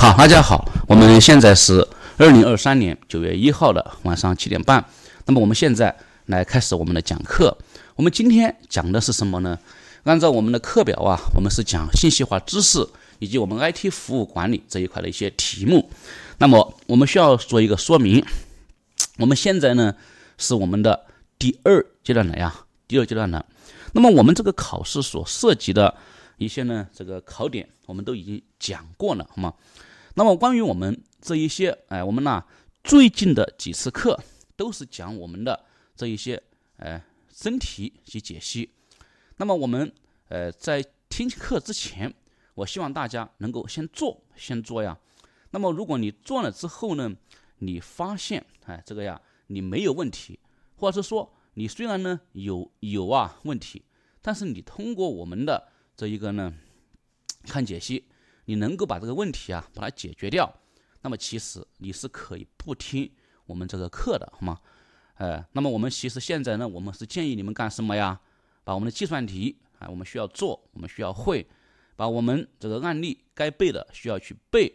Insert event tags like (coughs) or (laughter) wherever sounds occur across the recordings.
好，大家好，我们现在是二零二三年九月一号的晚上七点半。那么我们现在来开始我们的讲课。我们今天讲的是什么呢？按照我们的课表啊，我们是讲信息化知识以及我们 IT 服务管理这一块的一些题目。那么我们需要做一个说明。我们现在呢是我们的第二阶段的呀，第二阶段的。那么我们这个考试所涉及的一些呢这个考点，我们都已经讲过了，好吗？那么关于我们这一些，哎，我们呢最近的几次课都是讲我们的这一些，哎，真题及解析。那么我们，呃，在听课之前，我希望大家能够先做，先做呀。那么如果你做了之后呢，你发现，哎，这个呀，你没有问题，或者是说你虽然呢有有啊问题，但是你通过我们的这一个呢，看解析。你能够把这个问题啊把它解决掉，那么其实你是可以不听我们这个课的，好吗？呃，那么我们其实现在呢，我们是建议你们干什么呀？把我们的计算题啊，我们需要做，我们需要会，把我们这个案例该背的需要去背，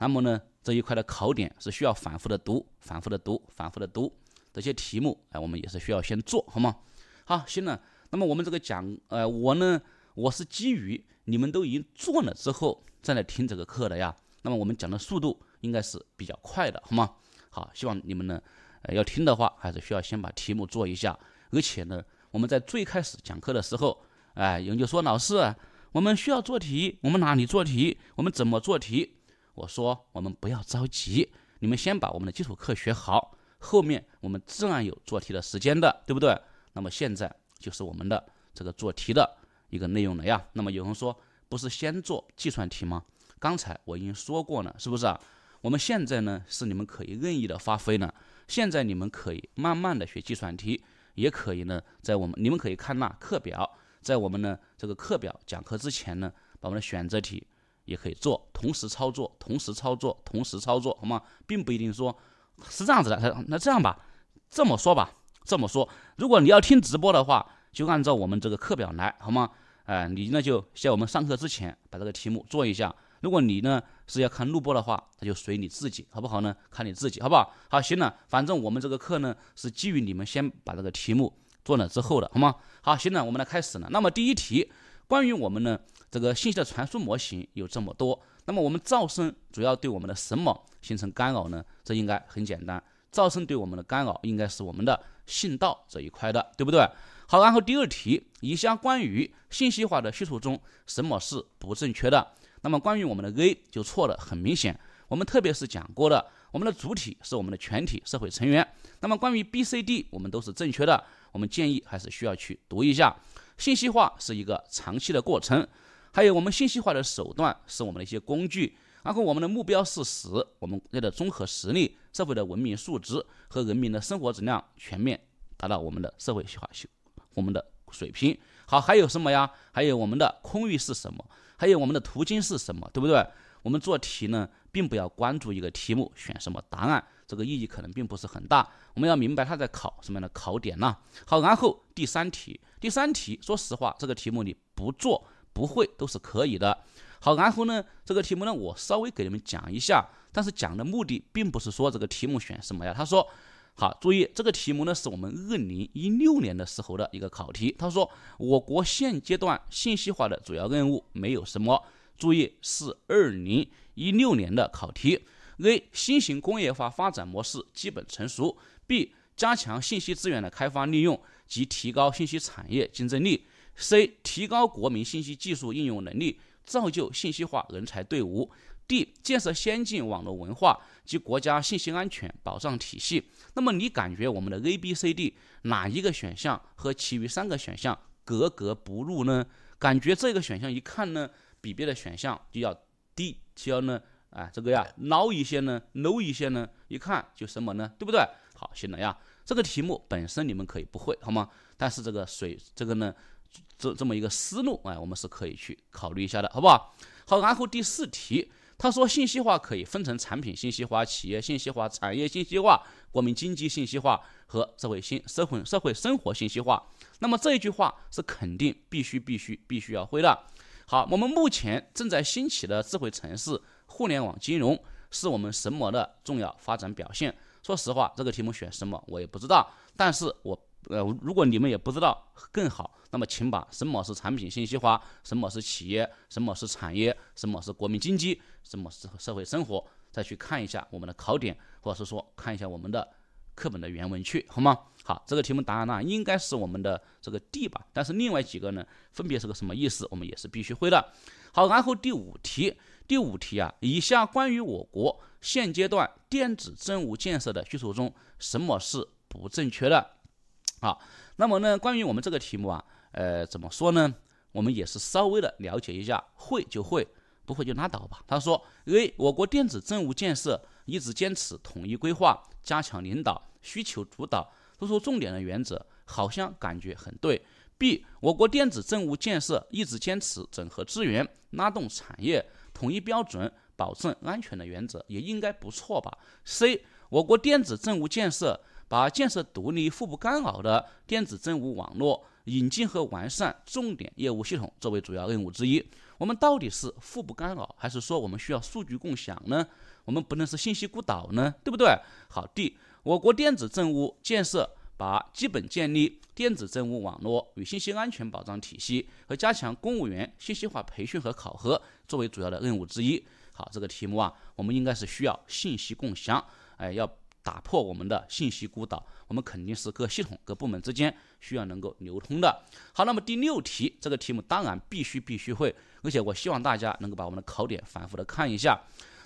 那么呢这一块的考点是需要反复的读，反复的读，反复的读这些题目哎，我们也是需要先做好吗？好，行了，那么我们这个讲，呃，我呢，我是基于你们都已经做了之后。正在听这个课的呀，那么我们讲的速度应该是比较快的，好吗？好，希望你们呢，呃，要听的话，还是需要先把题目做一下。而且呢，我们在最开始讲课的时候，哎，有人就说老师，我们需要做题，我们哪里做题？我们怎么做题？我说我们不要着急，你们先把我们的基础课学好，后面我们自然有做题的时间的，对不对？那么现在就是我们的这个做题的一个内容了呀。那么有人说。不是先做计算题吗？刚才我已经说过了，是不是啊？我们现在呢是你们可以任意的发挥呢。现在你们可以慢慢的学计算题，也可以呢，在我们你们可以看那课表，在我们呢这个课表讲课之前呢，把我们的选择题也可以做，同时操作，同时操作，同时操作，好吗？并不一定说，是这样子的。他那这样吧，这么说吧，这么说，如果你要听直播的话，就按照我们这个课表来，好吗？哎，你那就在我们上课之前把这个题目做一下。如果你呢是要看录播的话，那就随你自己，好不好呢？看你自己，好不好？好，行了，反正我们这个课呢是基于你们先把这个题目做了之后的，好吗？好，行了，我们来开始了。那么第一题，关于我们呢这个信息的传输模型有这么多，那么我们噪声主要对我们的什么形成干扰呢？这应该很简单，噪声对我们的干扰应该是我们的信道这一块的，对不对？好，然后第二题，以下关于信息化的叙述中，什么是不正确的？那么关于我们的 A 就错了，很明显，我们特别是讲过的，我们的主体是我们的全体社会成员。那么关于 B、C、D，我们都是正确的。我们建议还是需要去读一下，信息化是一个长期的过程，还有我们信息化的手段是我们的一些工具，然后我们的目标是使我们家的综合实力、社会的文明素质和人民的生活质量全面达到我们的社会化我们的水平好，还有什么呀？还有我们的空域是什么？还有我们的途径是什么？对不对？我们做题呢，并不要关注一个题目选什么答案，这个意义可能并不是很大。我们要明白它在考什么样的考点呢？好，然后第三题，第三题，说实话，这个题目你不做不会都是可以的。好，然后呢，这个题目呢，我稍微给你们讲一下，但是讲的目的并不是说这个题目选什么呀，他说。好，注意这个题目呢，是我们二零一六年的时候的一个考题。他说，我国现阶段信息化的主要任务没有什么？注意是二零一六年的考题。A. 新型工业化发展模式基本成熟。B. 加强信息资源的开发利用及提高信息产业竞争力。C. 提高国民信息技术应用能力，造就信息化人才队伍。D. 建设先进网络文化。及国家信息安全保障体系，那么你感觉我们的 A、B、C、D 哪一个选项和其余三个选项格格不入呢？感觉这个选项一看呢，比别的选项就要低，就要呢，啊这个呀 low 一些呢，low 一些呢，一看就什么呢？对不对？好，行了呀，这个题目本身你们可以不会好吗？但是这个水，这个呢，这这么一个思路，哎，我们是可以去考虑一下的，好不好？好，然后第四题。他说：“信息化可以分成产品信息化、企业信息化、产业信息化、国民经济信息化和社会新社会社会生活信息化。”那么这一句话是肯定必须必须必须要会的。好，我们目前正在兴起的智慧城市、互联网金融，是我们什么的重要发展表现？说实话，这个题目选什么我也不知道，但是我。呃，如果你们也不知道更好，那么请把什么是产品信息化，什么是企业，什么是产业，什么是国民经济，什么是社会生活，再去看一下我们的考点，或者是说看一下我们的课本的原文去，好吗？好，这个题目答案呢应该是我们的这个 D 吧。但是另外几个呢，分别是个什么意思，我们也是必须会的。好，然后第五题，第五题啊，以下关于我国现阶段电子政务建设的叙述中，什么是不正确的？好，那么呢，关于我们这个题目啊，呃，怎么说呢？我们也是稍微的了解一下，会就会，不会就拉倒吧。他说，A，我国电子政务建设一直坚持统一规划、加强领导、需求主导、突出重点的原则，好像感觉很对。B，我国电子政务建设一直坚持整合资源、拉动产业、统一标准、保证安全的原则，也应该不错吧。C，我国电子政务建设。把建设独立、互不干扰的电子政务网络，引进和完善重点业务系统作为主要任务之一。我们到底是互不干扰，还是说我们需要数据共享呢？我们不能是信息孤岛呢，对不对？好，D，我国电子政务建设把基本建立电子政务网络与信息安全保障体系和加强公务员信息化培训和考核作为主要的任务之一。好，这个题目啊，我们应该是需要信息共享，哎，要。打破我们的信息孤岛，我们肯定是各系统、各部门之间需要能够流通的。好，那么第六题，这个题目当然必须必须会，而且我希望大家能够把我们的考点反复的看一下。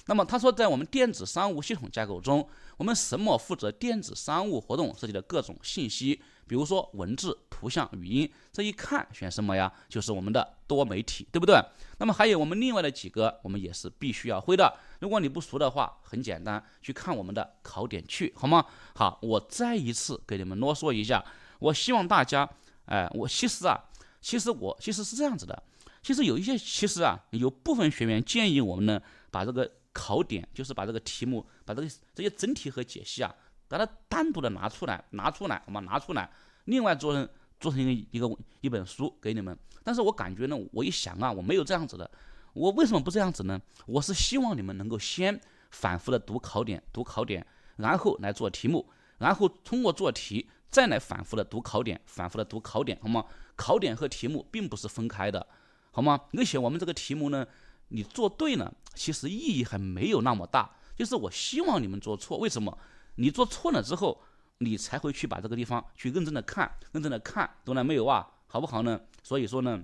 那么他说，在我们电子商务系统架构中，我们什么负责电子商务活动涉及的各种信息？比如说文字、图像、语音，这一看选什么呀？就是我们的多媒体，对不对？那么还有我们另外的几个，我们也是必须要会的。如果你不熟的话，很简单，去看我们的考点去，好吗？好，我再一次给你们啰嗦一下。我希望大家，哎，我其实啊，其实我其实是这样子的。其实有一些，其实啊，有部分学员建议我们呢，把这个考点，就是把这个题目，把这个这些真题和解析啊。把它单独的拿出来，拿出来好吗？拿出来，另外做成做成一个一个一本书给你们。但是我感觉呢，我一想啊，我没有这样子的，我为什么不这样子呢？我是希望你们能够先反复的读考点，读考点，然后来做题目，然后通过做题再来反复的读考点，反复的读考点，好吗？考点和题目并不是分开的，好吗？而且我们这个题目呢，你做对呢，其实意义还没有那么大。就是我希望你们做错，为什么？你做错了之后，你才会去把这个地方去认真的看，认真的看，懂了没有啊？好不好呢？所以说呢，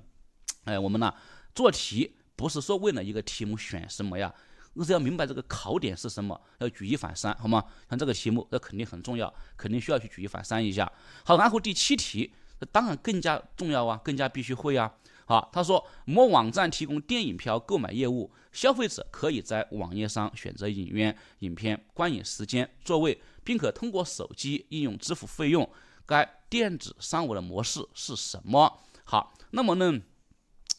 哎，我们呢做题不是说为了一个题目选什么呀，而是要明白这个考点是什么，要举一反三，好吗？像这个题目，这肯定很重要，肯定需要去举一反三一下。好，然后第七题，那当然更加重要啊，更加必须会啊。好，他说某网站提供电影票购买业务，消费者可以在网页上选择影院、影片、观影时间、座位，并可通过手机应用支付费用。该电子商务的模式是什么？好，那么呢，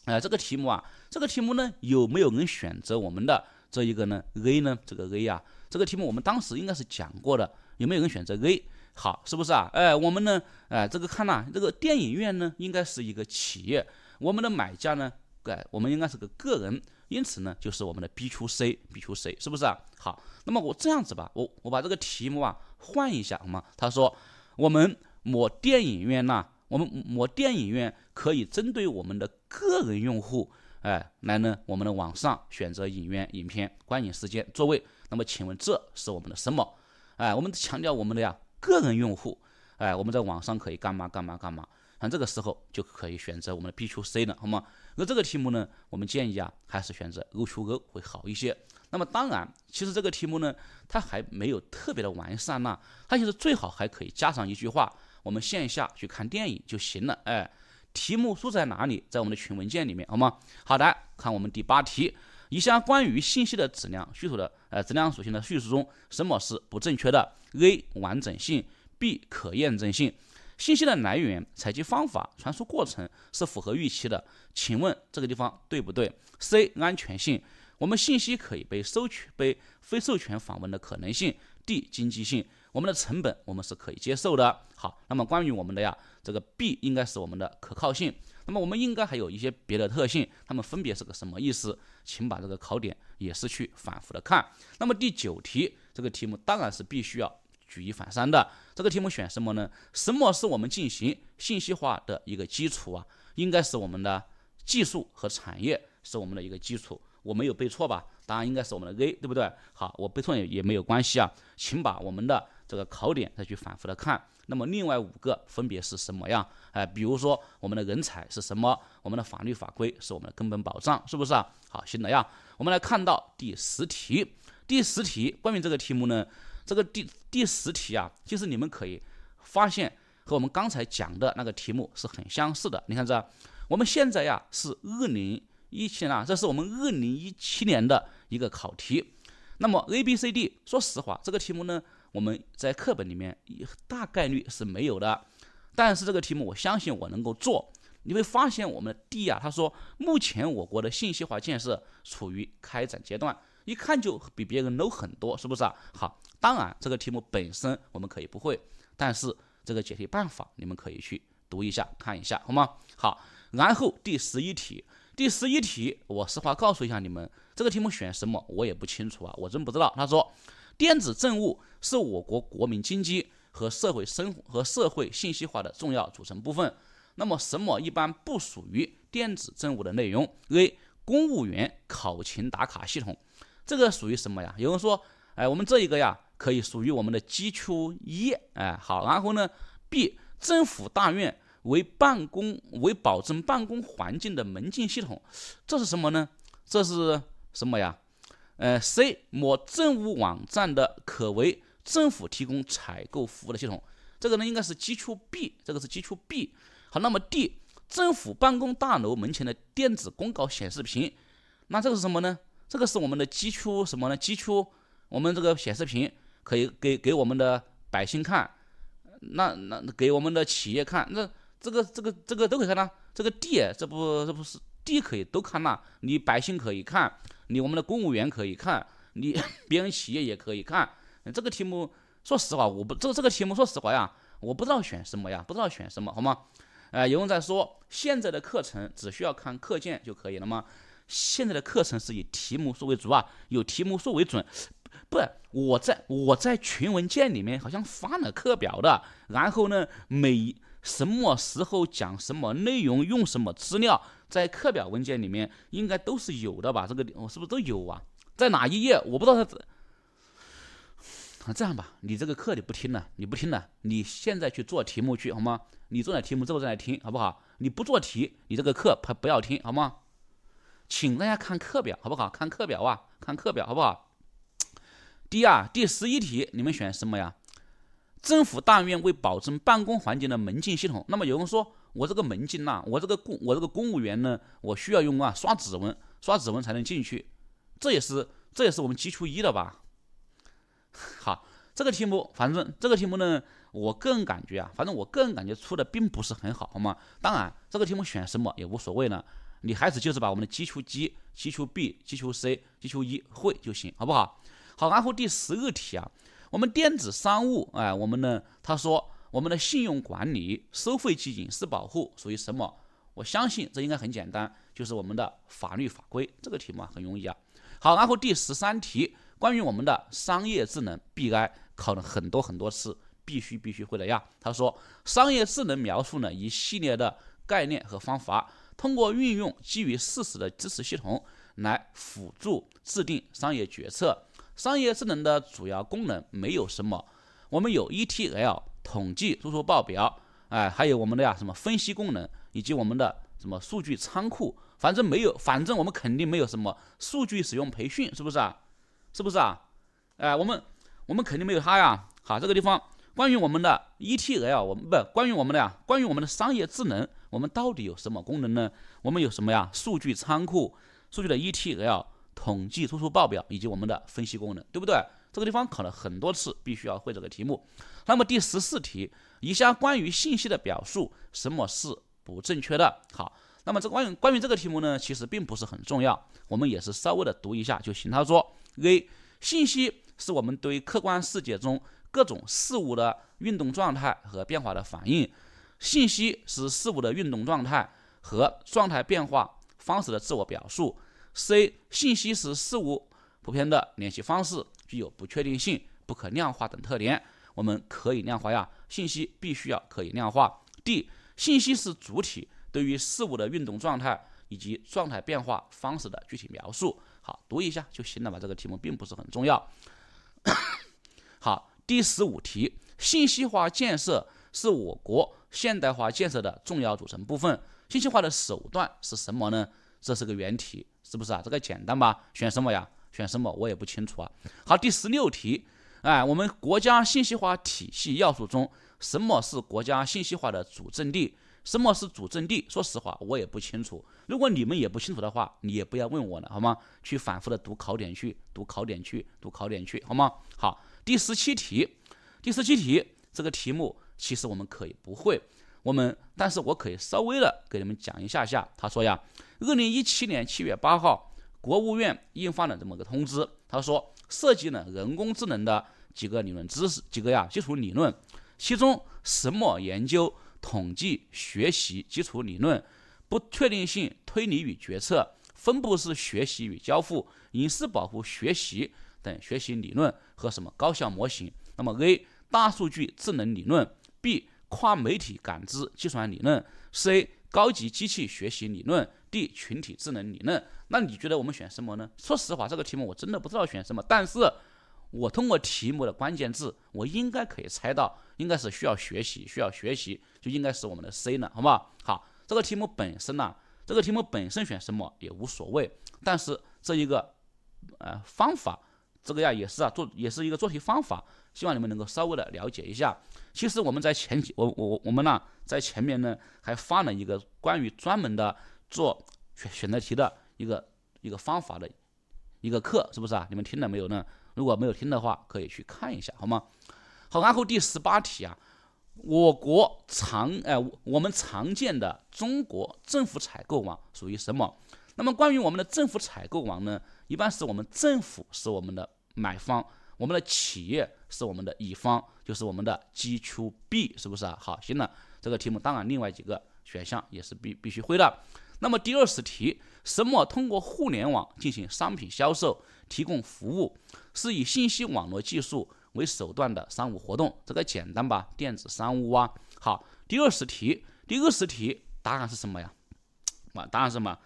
呃，这个题目啊，这个题目呢，有没有人选择我们的这一个呢？A 呢？这个 A 啊，这个题目我们当时应该是讲过的，有没有人选择 A？好，是不是啊？哎，我们呢，哎，这个看呐，这个电影院呢，应该是一个企业。我们的买家呢？哎，我们应该是个个人，因此呢，就是我们的 B to C，B to C 是不是啊？好，那么我这样子吧，我我把这个题目啊换一下好吗？他说，我们某电影院呐，我们某电影院可以针对我们的个人用户，哎，来呢，我们的网上选择影院、影片、观影时间、座位。那么请问这是我们的什么？哎，我们强调我们的呀，个人用户，哎，我们在网上可以干嘛干嘛干嘛？那这个时候就可以选择我们的 BQ C 了，好吗？那这个题目呢，我们建议啊，还是选择 OQ O 会好一些。那么当然，其实这个题目呢，它还没有特别的完善呐，它其实最好还可以加上一句话，我们线下去看电影就行了。哎，题目输在哪里？在我们的群文件里面，好吗？好的，看我们第八题，以下关于信息的质量叙述的呃质量属性的叙述中，什么是不正确的？A 完整性，B 可验证性。信息的来源、采集方法、传输过程是符合预期的，请问这个地方对不对？C 安全性，我们信息可以被收取、被非授权访问的可能性。D 经济性，我们的成本我们是可以接受的。好，那么关于我们的呀，这个 B 应该是我们的可靠性。那么我们应该还有一些别的特性，它们分别是个什么意思？请把这个考点也是去反复的看。那么第九题这个题目当然是必须要举一反三的。这个题目选什么呢？什么是我们进行信息化的一个基础啊？应该是我们的技术和产业是我们的一个基础。我没有背错吧？当然应该是我们的 A，对不对？好，我背错也也没有关系啊。请把我们的这个考点再去反复的看。那么另外五个分别是什么样？哎，比如说我们的人才是什么？我们的法律法规是我们的根本保障，是不是啊？好，行了呀，我们来看到第十题。第十题关于这个题目呢？这个第第十题啊，其实你们可以发现和我们刚才讲的那个题目是很相似的。你看这，我们现在呀是二零一七年啊，这是我们二零一七年的一个考题。那么 A、B、C、D，说实话，这个题目呢，我们在课本里面大概率是没有的。但是这个题目，我相信我能够做。你会发现，我们的 D 啊，他说目前我国的信息化建设处于开展阶段，一看就比别人 low 很多，是不是？啊？好。当然，这个题目本身我们可以不会，但是这个解题办法你们可以去读一下、看一下，好吗？好，然后第十一题，第十一题，我实话告诉一下你们，这个题目选什么我也不清楚啊，我真不知道。他说，电子政务是我国国民经济和社会生和社会信息化的重要组成部分。那么什么一般不属于电子政务的内容？A. 公务员考勤打卡系统，这个属于什么呀？有人说，哎，我们这一个呀。可以属于我们的基础一，哎，好，然后呢，B 政府大院为办公为保证办公环境的门禁系统，这是什么呢？这是什么呀？呃，C 某政务网站的可为政府提供采购服务的系统，这个呢应该是基础 B，这个是基础 B，好，那么 D 政府办公大楼门前的电子公告显示屏，那这个是什么呢？这个是我们的基础什么呢？基础我们这个显示屏。可以给给我们的百姓看，那那给我们的企业看，那这个这个这个都可以看呐。这个地，这不这不是地可以都看呐。你百姓可以看，你我们的公务员可以看，你 (laughs) 别人企业也可以看。这个题目，说实话，我不这这个题目说实话呀，我不知道选什么呀，不知道选什么好吗？呃，有人在说，现在的课程只需要看课件就可以了吗？现在的课程是以题目书为主啊，有题目书为准。不，我在我在群文件里面好像发了课表的，然后呢，每什么时候讲什么内容，用什么资料，在课表文件里面应该都是有的吧？这个我是不是都有啊？在哪一页？我不知道他。啊，这样吧，你这个课你不听了，你不听了，你现在去做题目去，好吗？你做了题目之后再来听，好不好？你不做题，你这个课还不要听，好吗？请大家看课表，好不好？看课表啊，看课表，好不好？第二第十一题，你们选什么呀？政府大院为保证办公环境的门禁系统，那么有人说我这个门禁呐，我这个公我这个公务员呢，我需要用啊刷指纹，刷指纹才能进去，这也是这也是我们基础一的吧？(laughs) 好，这个题目反正这个题目呢，我个人感觉啊，反正我个人感觉出的并不是很好，好吗？当然这个题目选什么也无所谓呢，你还是就是把我们的基础基、基础 B、基础 C、基础一会就行，好不好？好，然后第十二题啊，我们电子商务，哎，我们呢，他说我们的信用管理、收费及隐私保护属于什么？我相信这应该很简单，就是我们的法律法规。这个题目啊，很容易啊。好，然后第十三题，关于我们的商业智能 BI，考了很多很多次，必须必须会的呀。他说，商业智能描述呢一系列的概念和方法，通过运用基于事实的知识系统来辅助制定商业决策。商业智能的主要功能没有什么，我们有 ETL 统计、输出报表，哎，还有我们的呀什么分析功能，以及我们的什么数据仓库，反正没有，反正我们肯定没有什么数据使用培训，是不是啊？是不是啊？哎，我们我们肯定没有它呀。好，这个地方关于我们的 ETL，我们不关于我们的呀，关于我们的商业智能，我们到底有什么功能呢？我们有什么呀？数据仓库，数据的 ETL。统计突出报表以及我们的分析功能，对不对？这个地方考了很多次，必须要会这个题目。那么第十四题，以下关于信息的表述，什么是不正确的？好，那么这关于关于这个题目呢，其实并不是很重要，我们也是稍微的读一下就行。他说：A，信息是我们对客观世界中各种事物的运动状态和变化的反应。信息是事物的运动状态和状态变化方式的自我表述。C. 信息是事物普遍的联系方式，具有不确定性、不可量化等特点。我们可以量化呀，信息必须要可以量化。D. 信息是主体对于事物的运动状态以及状态变化方式的具体描述。好，读一下就行了嘛，这个题目并不是很重要。好，第十五题，信息化建设是我国现代化建设的重要组成部分。信息化的手段是什么呢？这是个原题。是不是啊？这个简单吧？选什么呀？选什么？我也不清楚啊。好，第十六题，哎，我们国家信息化体系要素中，什么是国家信息化的主阵地？什么是主阵地？说实话，我也不清楚。如果你们也不清楚的话，你也不要问我了，好吗？去反复的读考点，去读考点，去读考点，去好吗？好，第十七题，第十七题这个题目其实我们可以不会。我们，但是我可以稍微的给你们讲一下下。他说呀，二零一七年七月八号，国务院印发了这么个通知。他说涉及了人工智能的几个理论知识，几个呀基础理论，其中什么研究统计学习基础理论、不确定性推理与决策、分布式学习与交付、隐私保护学习等学习理论和什么高效模型。那么 A 大数据智能理论，B。跨媒体感知计算理论，C 高级机器学习理论，D 群体智能理论。那你觉得我们选什么呢？说实话，这个题目我真的不知道选什么。但是我通过题目的关键字，我应该可以猜到，应该是需要学习，需要学习，就应该是我们的 C 了，好不好？好，这个题目本身呢，这个题目本身选什么也无所谓，但是这一个呃方法，这个呀也是啊，做也是一个做题方法，希望你们能够稍微的了解一下。其实我们在前几我我我们呢，在前面呢还发了一个关于专门的做选选择题的一个一个方法的一个课，是不是啊？你们听了没有呢？如果没有听的话，可以去看一下，好吗？好，然后第十八题啊，我国常哎我们常见的中国政府采购网属于什么？那么关于我们的政府采购网呢，一般是我们政府是我们的买方，我们的企业是我们的乙方。就是我们的 G 础 B 是不是啊？好，行了，这个题目当然另外几个选项也是必必须会的。那么第二十题，什么通过互联网进行商品销售、提供服务，是以信息网络技术为手段的商务活动？这个简单吧？电子商务啊。好，第二十题，第二十题答案是什么呀？啊，答案是什么？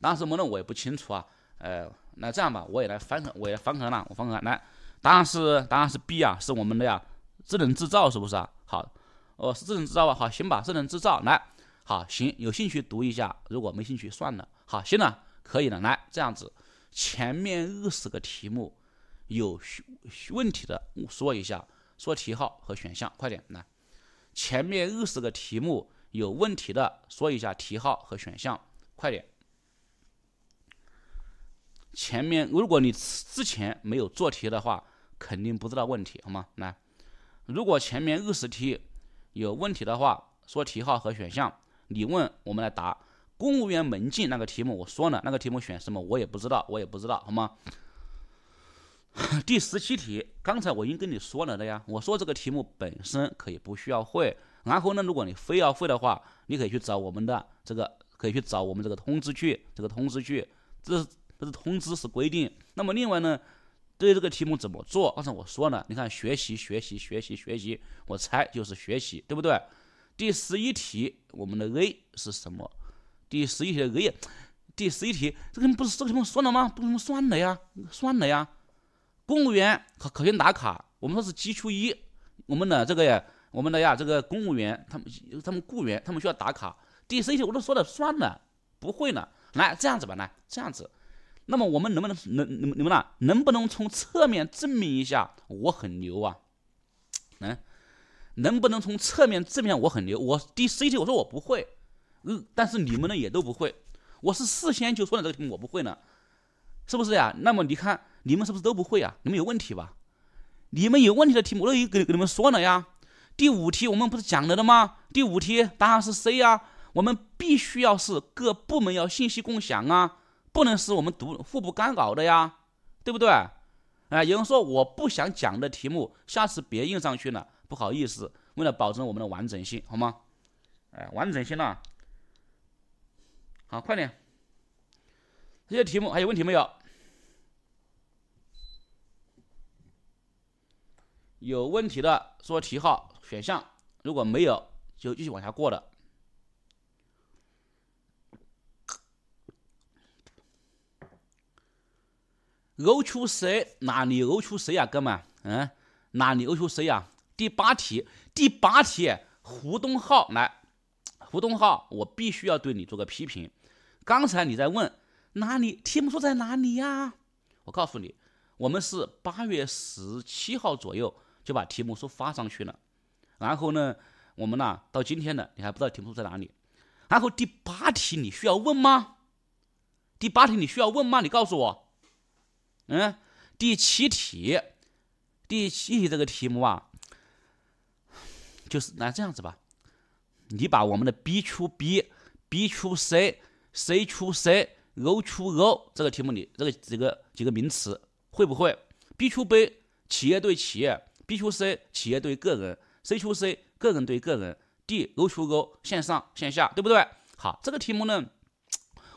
答案什么呢？我也不清楚啊。呃，那这样吧，我也来翻看，我也来翻看了，我翻看来，答案是答案是 B 啊，是我们的呀。智能制造是不是啊？好，哦，是智能制造吧？好，行吧。智能制造来，好行，有兴趣读一下，如果没兴趣算了。好，行了，可以了。来，这样子，前面二十个题目有问题的说一下，说题号和选项，快点来。前面二十个题目有问题的说一下题号和选项，快点。前面如果你之前没有做题的话，肯定不知道问题，好吗？来。如果前面二十题有问题的话，说题号和选项，你问我们来答。公务员门禁那个题目，我说了那个题目选什么，我也不知道，我也不知道，好吗？第十七题，刚才我已经跟你说了的呀，我说这个题目本身可以不需要会，然后呢，如果你非要会的话，你可以去找我们的这个，可以去找我们这个通知去，这个通知去，这是这是通知是规定。那么另外呢？对这个题目怎么做？刚才我说呢，你看学习学习学习学习，我猜就是学习，对不对？第十一题，我们的 A 是什么？第十一题的 A，第十一题这个不是这个题目算了吗？不能算了呀，算了呀。公务员考考勤打卡，我们说是基础一，我们的这个呀，我们的呀这个公务员，他们他们雇员，他们需要打卡。第十一题我都说了算了，不会了。来这样子吧，来这样子。那么我们能不能能能你们呢？能不能从侧面证明一下我很牛啊？能，能不能从侧面证明我很牛？我第十一题我说我不会，嗯，但是你们呢也都不会。我是事先就说的这个题目我不会呢，是不是呀？那么你看你们是不是都不会啊？你们有问题吧？你们有问题的题目都已给给你们说了呀。第五题我们不是讲了的吗？第五题答案是 C 啊，我们必须要是各部门要信息共享啊。不能使我们读互不干扰的呀，对不对？哎，有人说我不想讲的题目，下次别印上去了，不好意思。为了保证我们的完整性，好吗？哎，完整性呢？好，快点。这些题目还有问题没有？有问题的说题号、选项，如果没有就继续往下过了。欧出谁？哪里欧出谁呀，哥们？嗯，哪里欧出谁呀？第八题，第八题，胡东浩来，胡东浩，我必须要对你做个批评。刚才你在问哪里题目出在哪里呀？我告诉你，我们是八月十七号左右就把题目书发上去了。然后呢，我们呢到今天了，你还不知道题目书在哪里？然后第八题你需要问吗？第八题你需要问吗？你告诉我。嗯，第七题，第七题这个题目啊，就是来这样子吧，你把我们的 B 出 B，B 出 C，C 出 C，O 出 O 这个题目里，这个几个几个名词会不会？B 出 B 企业对企业，B 出 C 企业对个人，C 出 C 个人对个人，D O 出 O 线上线下，对不对？好，这个题目呢，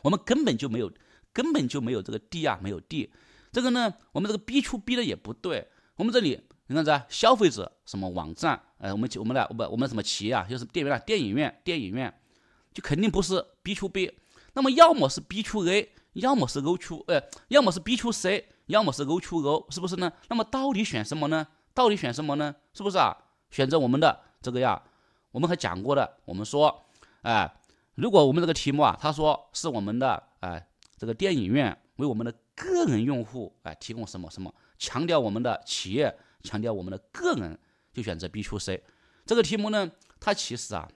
我们根本就没有，根本就没有这个 D 啊，没有 D。这个呢，我们这个 B to B 的也不对。我们这里你看这消费者什么网站，呃，我们我们的不，我们什么企业啊，就是电影院、电影院、电影院，就肯定不是 B to B。那么要么是 B to A，要么是 O to 呃，要么是 B to C，要么是 O to O，是不是呢？那么到底选什么呢？到底选什么呢？是不是啊？选择我们的这个呀，我们还讲过的，我们说，哎，如果我们这个题目啊，他说是我们的哎，这个电影院为我们的。个人用户哎，提供什么什么？强调我们的企业，强调我们的个人，就选择 B to C。这个题目呢，它其实啊，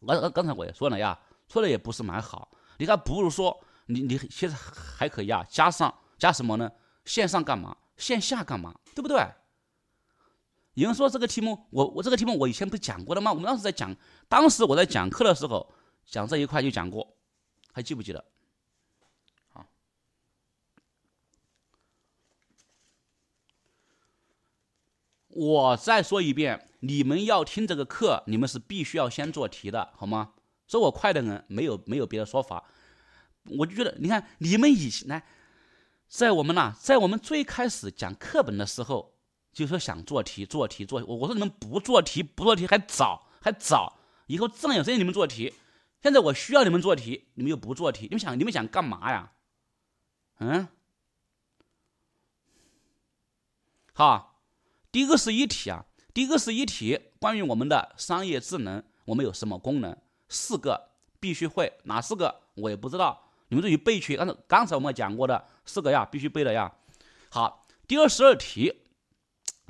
我 (tsk) 刚才我也说了呀，说的也不是蛮好。你看，不如说你你其实还可以啊，加上加什么呢？线上干嘛？线下干嘛？对不对？有人说这个题目，我我这个题目我以前不是讲过的吗？我们当时在讲，当时我在讲课的时候讲这一块就讲过，还记不记得？我再说一遍，你们要听这个课，你们是必须要先做题的，好吗？说我快的人没有没有别的说法，我就觉得，你看你们以前来，在我们呐，在我们最开始讲课本的时候，就说想做题做题做，我我说你们不做题不做题还早还早，以后自然有时间你们做题。现在我需要你们做题，你们又不做题，你们想你们想干嘛呀？嗯，好。第二十一题啊，第二十一题关于我们的商业智能，我们有什么功能？四个必须会哪四个？我也不知道，你们自己背去。但是刚才我们讲过的四个呀，必须背的呀。好，第二十二题，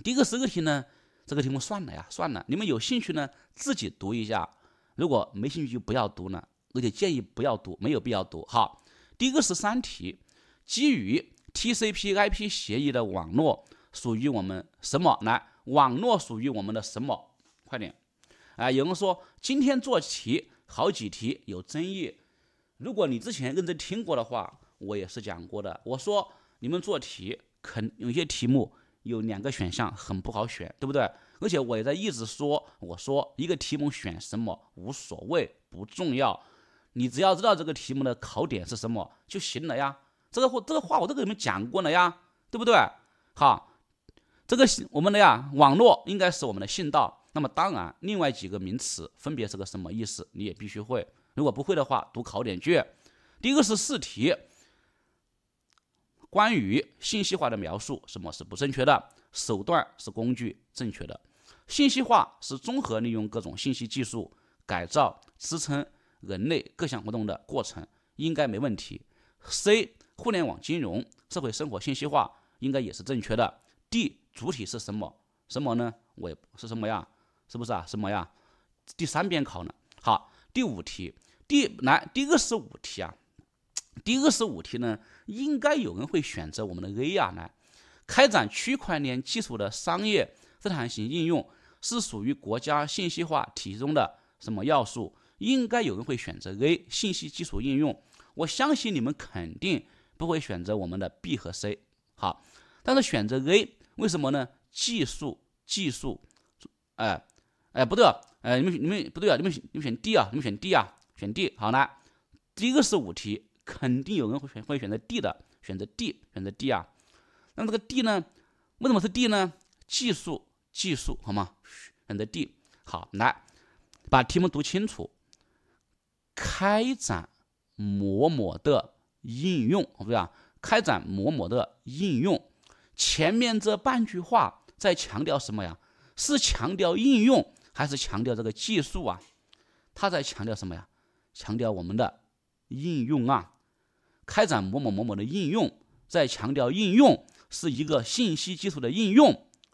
第二十二题呢？这个题目算了呀，算了。你们有兴趣呢，自己读一下；如果没兴趣就不要读了，而且建议不要读，没有必要读。好，第二十三题，基于 TCP/IP 协议的网络。属于我们什么？来，网络属于我们的什么？快点！哎，有人说今天做题好几题有争议。如果你之前认真听过的话，我也是讲过的。我说你们做题，肯有些题目有两个选项很不好选，对不对？而且我也在一直说，我说一个题目选什么无所谓，不重要，你只要知道这个题目的考点是什么就行了呀。这个话，这个话我都给你们讲过了呀，对不对？好。这个我们的呀，网络应该是我们的信道。那么当然，另外几个名词分别是个什么意思，你也必须会。如果不会的话，读考点句。第二十四题，关于信息化的描述，什么是不正确的？手段是工具，正确的。信息化是综合利用各种信息技术改造、支撑人类各项活动的过程，应该没问题。C，互联网金融、社会生活信息化应该也是正确的。D。主体是什么？什么呢？我是什么呀？是不是啊？什么呀？第三遍考呢？好，第五题，第来第二十五题啊，第二十五题呢，应该有人会选择我们的 A 啊，开展区块链技术的商业自产型应用是属于国家信息化体系中的什么要素？应该有人会选择 A，信息技术应用。我相信你们肯定不会选择我们的 B 和 C。好，但是选择 A。为什么呢？技术，技术，哎，哎，不对啊，哎，你们你们不对啊，你们你们选 D 啊，你们选 D 啊，选 D，好来。第个十五题，肯定有人会选，会选择 D 的，选择 D，选择 D 啊。那么这个 D 呢？为什么是 D 呢？技术，技术，好吗？选择 D，好，来把题目读清楚。开展某某的应用，对啊，开展某某的应用。前面这半句话在强调什么呀？是强调应用还是强调这个技术啊？他在强调什么呀？强调我们的应用啊，开展某某某某的应用，在强调应用是一个信息技术的应用，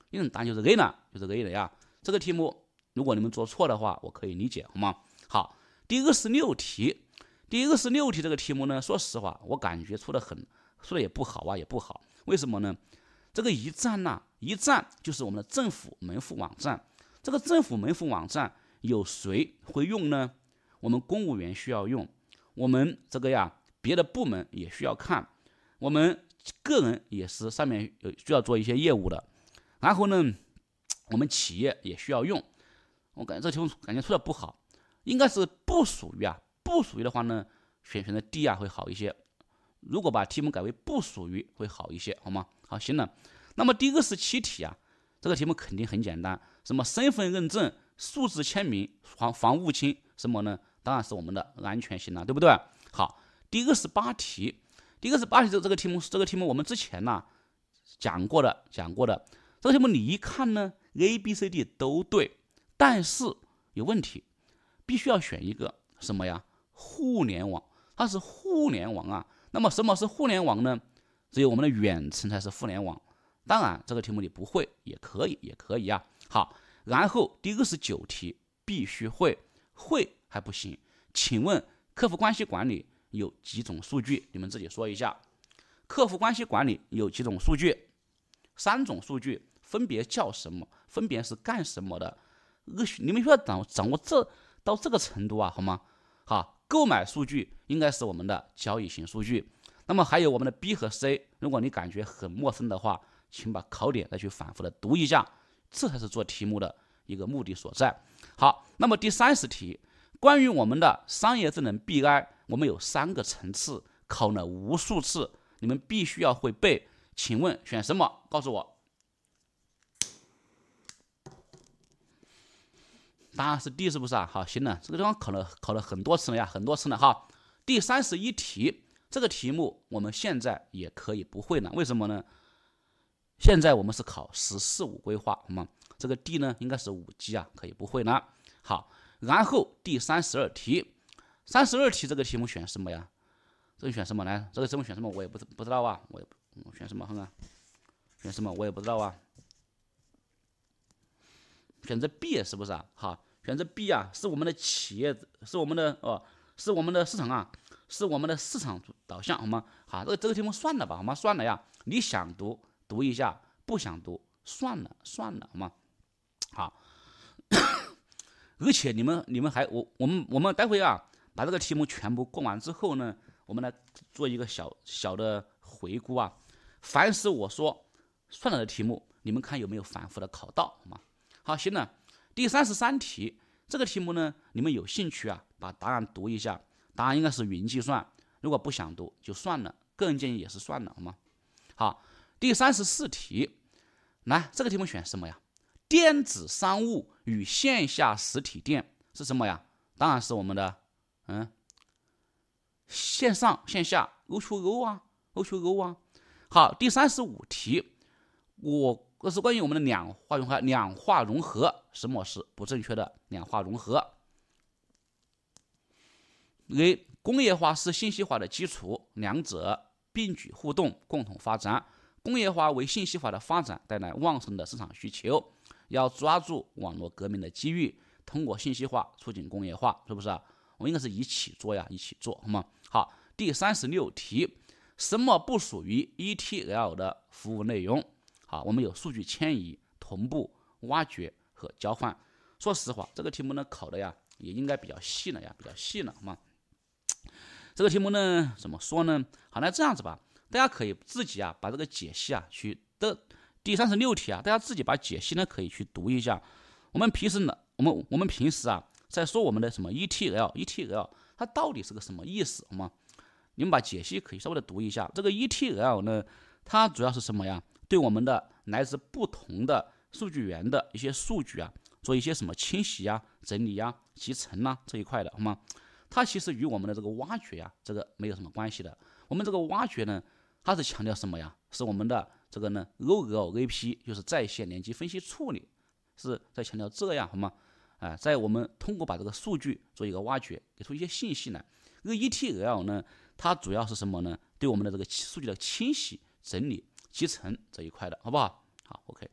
应用答案就是 A 呢，就是 A 了呀。这个题目如果你们做错的话，我可以理解，好吗？好，第二十六题，第二十六题这个题目呢，说实话，我感觉出的很，出的也不好啊，也不好，为什么呢？这个一站呐，一站就是我们的政府门户网站。这个政府门户网站有谁会用呢？我们公务员需要用，我们这个呀，别的部门也需要看，我们个人也是上面有需要做一些业务的。然后呢，我们企业也需要用。我感觉这题感觉出的不好，应该是不属于啊，不属于的话呢，选选的 D 啊会好一些。如果把题目改为不属于会好一些，好吗？好，行了，那么第二十七题啊，这个题目肯定很简单，什么身份认证、数字签名、防防误听，什么呢？当然是我们的安全性了，对不对？好，第二十八题，第二十八题这这个题目，这个题目我们之前呢讲过的，讲过的这个题目你一看呢，A、B、C、D 都对，但是有问题，必须要选一个什么呀？互联网，它是互联网啊。那么什么是互联网呢？只有我们的远程才是互联网。当然，这个题目你不会也可以，也可以啊。好，然后第二十九题必须会，会还不行。请问客户关系管理有几种数据？你们自己说一下。客户关系管理有几种数据？三种数据分别叫什么？分别是干什么的？二，你们需要掌掌握这到这个程度啊，好吗？好，购买数据应该是我们的交易型数据。那么还有我们的 B 和 C，如果你感觉很陌生的话，请把考点再去反复的读一下，这才是做题目的一个目的所在。好，那么第三十题，关于我们的商业智能 BI，我们有三个层次，考了无数次，你们必须要会背。请问选什么？告诉我，答案是 D 是不是啊？好，行了，这个地方考了考了很多次了呀，很多次了哈。第三十一题。这个题目我们现在也可以不会呢？为什么呢？现在我们是考“十四五”规划，好吗？这个 D 呢，应该是五级啊，可以不会呢。好，然后第三十二题，三十二题这个题目选什么呀？这个选什么呢？这个题目选什么我也不不知道啊。我我选什么看看？选什么我也不知道啊。选择 B 是不是啊？好，选择 B 啊，是我们的企业，是我们的哦，是我们的市场啊。是我们的市场导向，好吗？好，这个这个题目算了吧，好吗？算了呀，你想读读一下，不想读算了算了，好吗？好，(coughs) 而且你们你们还我我们我们待会啊，把这个题目全部过完之后呢，我们来做一个小小的回顾啊。凡是我说算了的题目，你们看有没有反复的考到，好吗？好，行了，第三十三题这个题目呢，你们有兴趣啊，把答案读一下。答案应该是云计算，如果不想读就算了，个人建议也是算了，好吗？好，第三十四题，来这个题目选什么呀？电子商务与线下实体店是什么呀？当然是我们的，嗯，线上线下 O to O 啊，O to O 啊。好，第三十五题，我这是关于我们的两化融合，两化融合什么是不正确的？两化融合。a 工业化是信息化的基础，两者并举互动，共同发展。工业化为信息化的发展带来旺盛的市场需求，要抓住网络革命的机遇，通过信息化促进工业化，是不是？啊？我们应该是一起做呀，一起做好吗？好，第三十六题，什么不属于 ETL 的服务内容？好，我们有数据迁移、同步、挖掘和交换。说实话，这个题目呢，考的呀，也应该比较细了呀，比较细了，好吗？这个题目呢，怎么说呢？好，那这样子吧，大家可以自己啊，把这个解析啊去的第三十六题啊，大家自己把解析呢可以去读一下。我们平时呢，我们我们平时啊，在说我们的什么 ETL，ETL 它到底是个什么意思，好吗？你们把解析可以稍微的读一下。这个 ETL 呢，它主要是什么呀？对我们的来自不同的数据源的一些数据啊，做一些什么清洗呀、整理呀、集成呐这一块的，好吗？它其实与我们的这个挖掘呀，这个没有什么关系的。我们这个挖掘呢，它是强调什么呀？是我们的这个呢，OLAP 就是在线连接分析处理，是在强调这样好吗？啊，在我们通过把这个数据做一个挖掘，给出一些信息呢。这个 ETL 呢，它主要是什么呢？对我们的这个数据的清洗、整理、集成这一块的好不好？好，OK。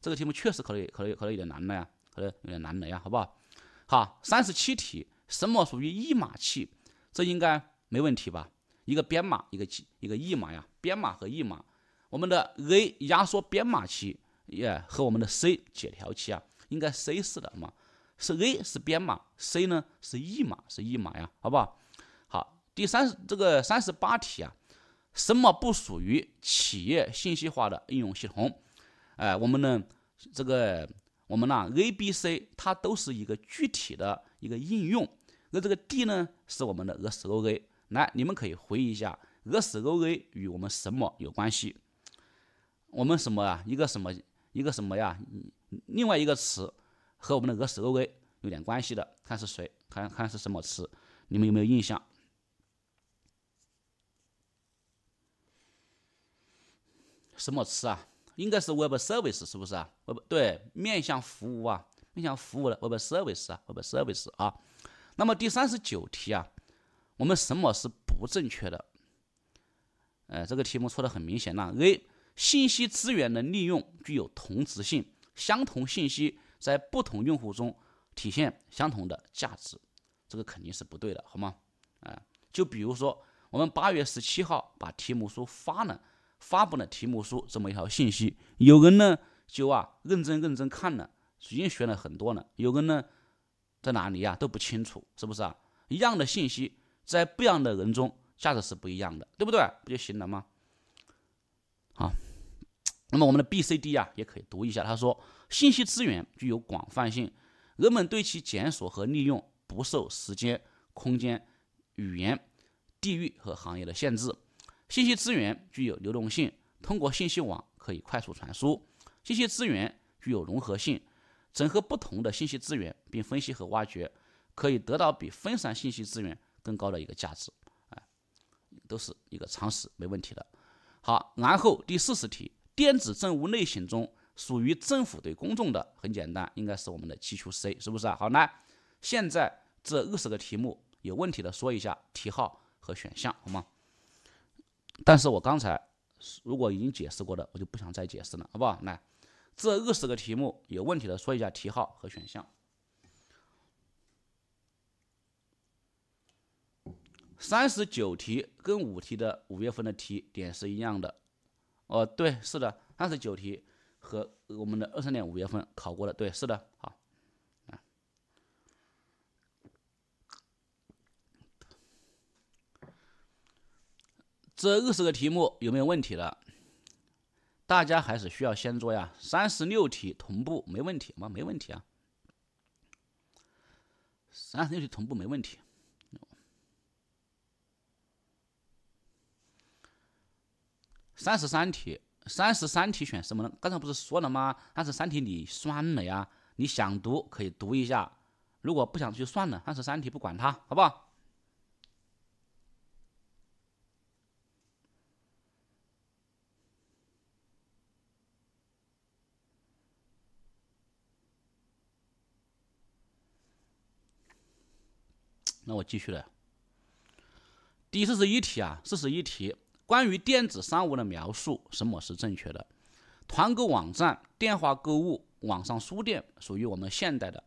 这个题目确实可能可能可能有点难了呀，可能有点难了呀，好不好？好，三十七题。什么属于译码器？这应该没问题吧？一个编码，一个一个译码呀。编码和译码，我们的 A 压缩编码器也和我们的 C 解调器啊，应该 C 是的嘛？是 A 是编码，C 呢是译码，是译码呀，好不好？好，第三十这个三十八题啊，什么不属于企业信息化的应用系统哎，我们呢，这个我们呢，A、B、C 它都是一个具体的。一个应用，那这个 D 呢是我们的 S O a 来，你们可以回忆一下 S O a 与我们什么有关系？我们什么啊？一个什么？一个什么呀？另外一个词和我们的 S O a 有点关系的，看是谁？看看是什么词？你们有没有印象？什么词啊？应该是 Web Service 是不是啊？w e b 对，面向服务啊。影向服务的，Service 啊，e Service 啊。那么第三十九题啊，我们什么是不正确的？呃，这个题目错的很明显了。A. 信息资源的利用具有同质性，相同信息在不同用户中体现相同的价值，这个肯定是不对的，好吗？啊，就比如说我们八月十七号把题目书发了，发布了题目书这么一条信息，有人呢就啊认真认真看了。已经学了很多了，有个呢在哪里呀都不清楚，是不是啊？一样的信息在不一样的人中价值是不一样的，对不对？不就行了吗？好，那么我们的 B、C、D 啊也可以读一下。他说，信息资源具有广泛性，人们对其检索和利用不受时间、空间、语言、地域和行业的限制。信息资源具有流动性，通过信息网可以快速传输。信息资源具有融合性。整合不同的信息资源，并分析和挖掘，可以得到比分散信息资源更高的一个价值，啊，都是一个常识，没问题的。好，然后第四十题，电子政务类型中属于政府对公众的，很简单，应该是我们的基础 C，是不是啊？好，来，现在这二十个题目有问题的说一下题号和选项，好吗？但是我刚才如果已经解释过的，我就不想再解释了，好不好？来。这二十个题目有问题的，说一下题号和选项。三十九题跟五题的五月份的题点是一样的。哦，对，是的，三十九题和我们的二三年五月份考过的，对，是的，好。这二十个题目有没有问题了？大家还是需要先做呀，三十六题同步没问题吗？没问题啊，三十六题同步没问题。三十三题，三十三题选什么呢？刚才不是说了吗？三十三题你算了呀，你想读可以读一下，如果不想去算了，三十三题不管它，好不好？那我继续了。第四十一题啊，四十一题关于电子商务的描述，什么是正确的？团购网站、电话购物、网上书店属于我们现代的。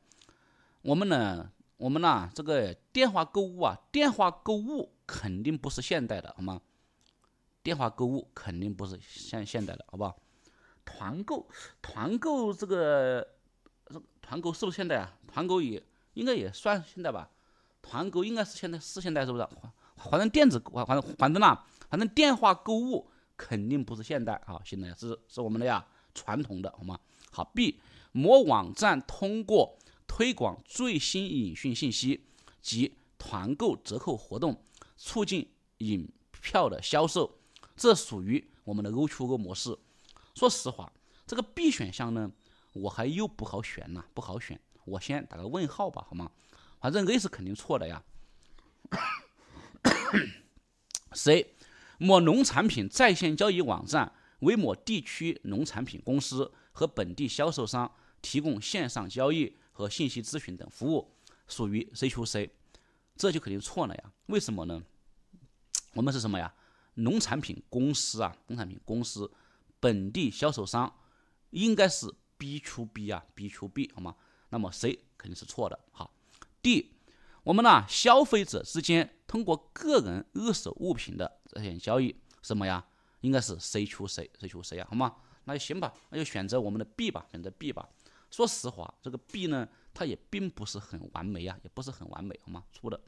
我们呢，我们呢，这个电话购物啊，电话购物肯定不是现代的，好吗？电话购物肯定不是现现代的，好不好？团购，团购这个，团购是不是现代啊？团购也应该也算现代吧？团购应该是现在是现代是不是？反正电子，反反正啦，反正电话购物肯定不是现代啊，现在是是我们的呀，传统的好吗？好，B，某网站通过推广最新影讯信息及团购折扣活动，促进影票的销售，这属于我们的 O2O 模式。说实话，这个 B 选项呢，我还又不好选呐，不好选，我先打个问号吧，好吗？反正 A 是肯定错的呀。C，某农产品在线交易网站为某地区农产品公司和本地销售商提供线上交易和信息咨询等服务，属于 CQC，这就肯定错了呀？为什么呢？我们是什么呀？农产品公司啊，农产品公司，本地销售商，应该是 BQB 啊，BQB 好吗？那么 C 肯定是错的，好。b 我们呢？消费者之间通过个人二手物品的这些交易，什么呀？应该是谁出谁谁出谁呀？好吗？那行吧，那就选择我们的 b 吧，选择 b 吧。说实话，这个 b 呢，它也并不是很完美呀，也不是很完美，好吗？出的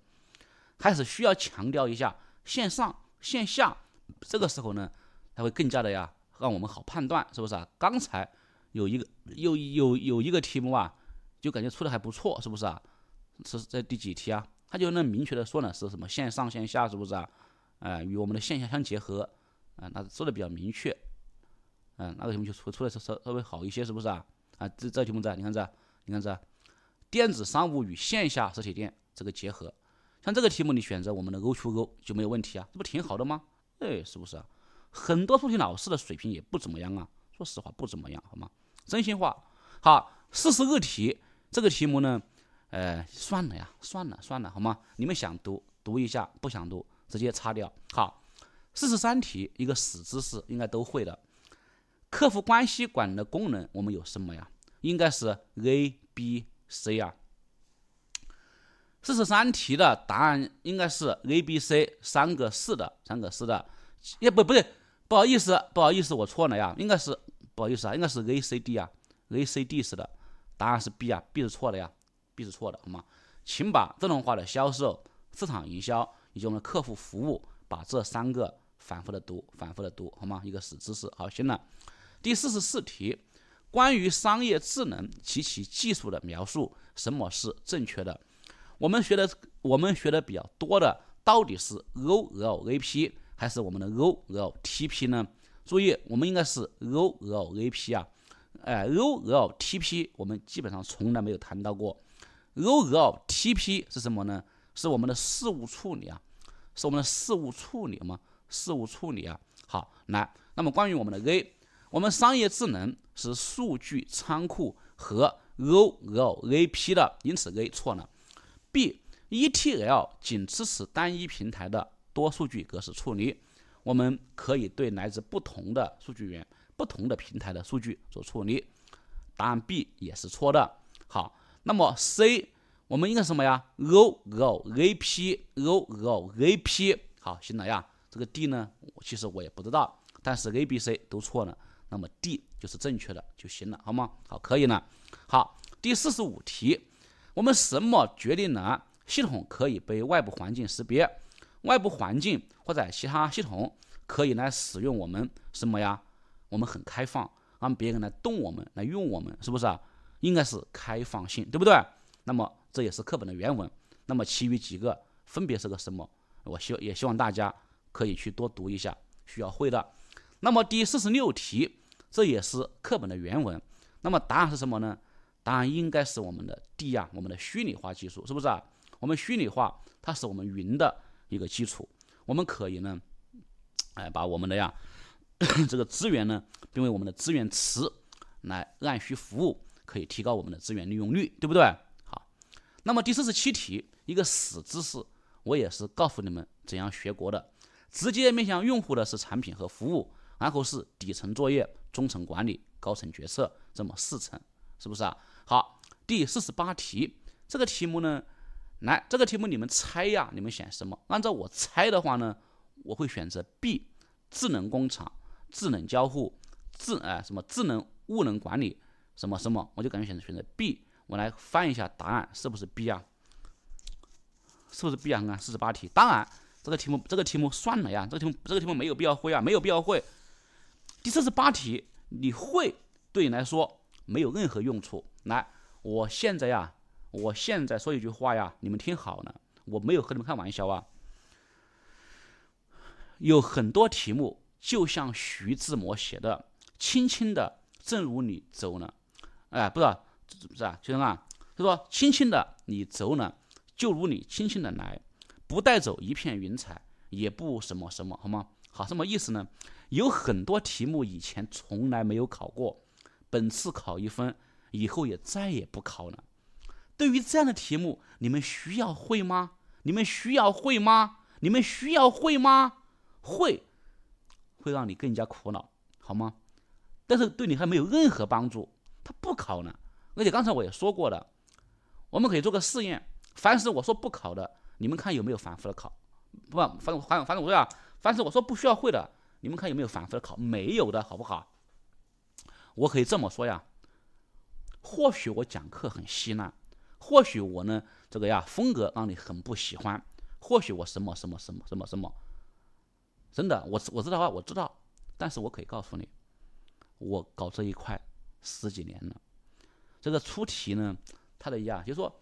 还是需要强调一下，线上线下这个时候呢，它会更加的呀，让我们好判断，是不是啊？刚才有一个有有有一个题目啊，就感觉出的还不错，是不是啊？是在第几题啊？他就能明确的说呢，是什么线上线下是不是啊？啊，与我们的线下相结合啊，那说的比较明确，嗯，那个题目就出出来稍稍微好一些，是不是啊？啊，这这题目在，你看这，你看这，电子商务与线下实体店这个结合，像这个题目你选择我们的 OQO 就没有问题啊，这不挺好的吗？哎，是不是啊？很多出题老师的水平也不怎么样啊，说实话不怎么样，好吗？真心话。好，四十二题这个题目呢。呃，算了呀，算了算了，好吗？你们想读读一下，不想读直接擦掉。好，四十三题一个死知识，应该都会的。客户关系管的功能我们有什么呀？应该是 A、B、C 啊。四十三题的答案应该是 A、B、C 三个是的，三个是的。也不不对，不好意思，不好意思，我错了呀。应该是不好意思啊，应该是 A、C、D 啊 a C、D 是的，答案是 B 啊，B 是错的呀。必是错的，好吗？请把自动化的销售、市场营销以及我们的客户服务，把这三个反复的读，反复的读，好吗？一个是知识。好，行了。第四十四题，关于商业智能及其技术的描述，什么是正确的？我们学的，我们学的比较多的到底是 OLAP 还是我们的 OLTP 呢？注意，我们应该是 OLAP 啊，哎，OLTP 我们基本上从来没有谈到过。OLTP 是什么呢？是我们的事务处理啊，是我们的事务处理吗？事务处理啊，好来。那么关于我们的 A，我们商业智能是数据仓库和 OLAP 的，因此 A 错了。B，ETL 仅支持单一平台的多数据格式处理，我们可以对来自不同的数据源、不同的平台的数据做处理。答案 B 也是错的。好。那么 C 我们应该什么呀？o o a p o o a p 好行了呀。这个 D 呢，我其实我也不知道。但是 A B C 都错了，那么 D 就是正确的就行了，好吗？好，可以了。好，第四十五题，我们什么决定了系统可以被外部环境识别？外部环境或者其他系统可以来使用我们什么呀？我们很开放，让别人来动我们，来用我们，是不是？应该是开放性，对不对？那么这也是课本的原文。那么其余几个分别是个什么？我希也希望大家可以去多读一下，需要会的。那么第四十六题，这也是课本的原文。那么答案是什么呢？答案应该是我们的 D 呀，我们的虚拟化技术，是不是？啊？我们虚拟化它是我们云的一个基础，我们可以呢，哎，把我们的呀 (coughs) 这个资源呢，并为我们的资源池来按需服务。可以提高我们的资源利用率，对不对？好，那么第四十七题，一个死知识，我也是告诉你们怎样学国的。直接面向用户的是产品和服务，然后是底层作业、中层管理、高层决策，这么四层，是不是啊？好，第四十八题，这个题目呢，来，这个题目你们猜呀，你们选什么？按照我猜的话呢，我会选择 B，智能工厂、智能交互、智哎什么智能物能管理。什么什么？我就感觉选择选择 B。我来翻一下答案，是不是 B 啊？是不是 B 啊？看看四十八题。当然，这个题目，这个题目算了呀。这个题，目这个题目没有必要会啊，没有必要会。第四十八题你会对你来说没有任何用处。来，我现在呀，我现在说一句话呀，你们听好了，我没有和你们开玩笑啊。有很多题目就像徐志摩写的“轻轻的，正如你走了”。哎，不是，是啊？学生啊，他说轻轻的你走呢，就如你轻轻的来，不带走一片云彩，也不什么什么，好吗？好，什么意思呢？有很多题目以前从来没有考过，本次考一分，以后也再也不考了。对于这样的题目，你们需要会吗？你们需要会吗？你们需要会吗？会，会让你更加苦恼，好吗？但是对你还没有任何帮助。他不考呢，而且刚才我也说过了，我们可以做个试验：凡是我说不考的，你们看有没有反复的考；不，反正反正反正我说呀，凡是我说不需要会的，你们看有没有反复的考？没有的好不好？我可以这么说呀：或许我讲课很稀烂，或许我呢这个呀风格让你很不喜欢，或许我什么什么什么什么什么，真的，我我知道啊，我知道，但是我可以告诉你，我搞这一块。十几年了，这个出题呢，他的压就是说，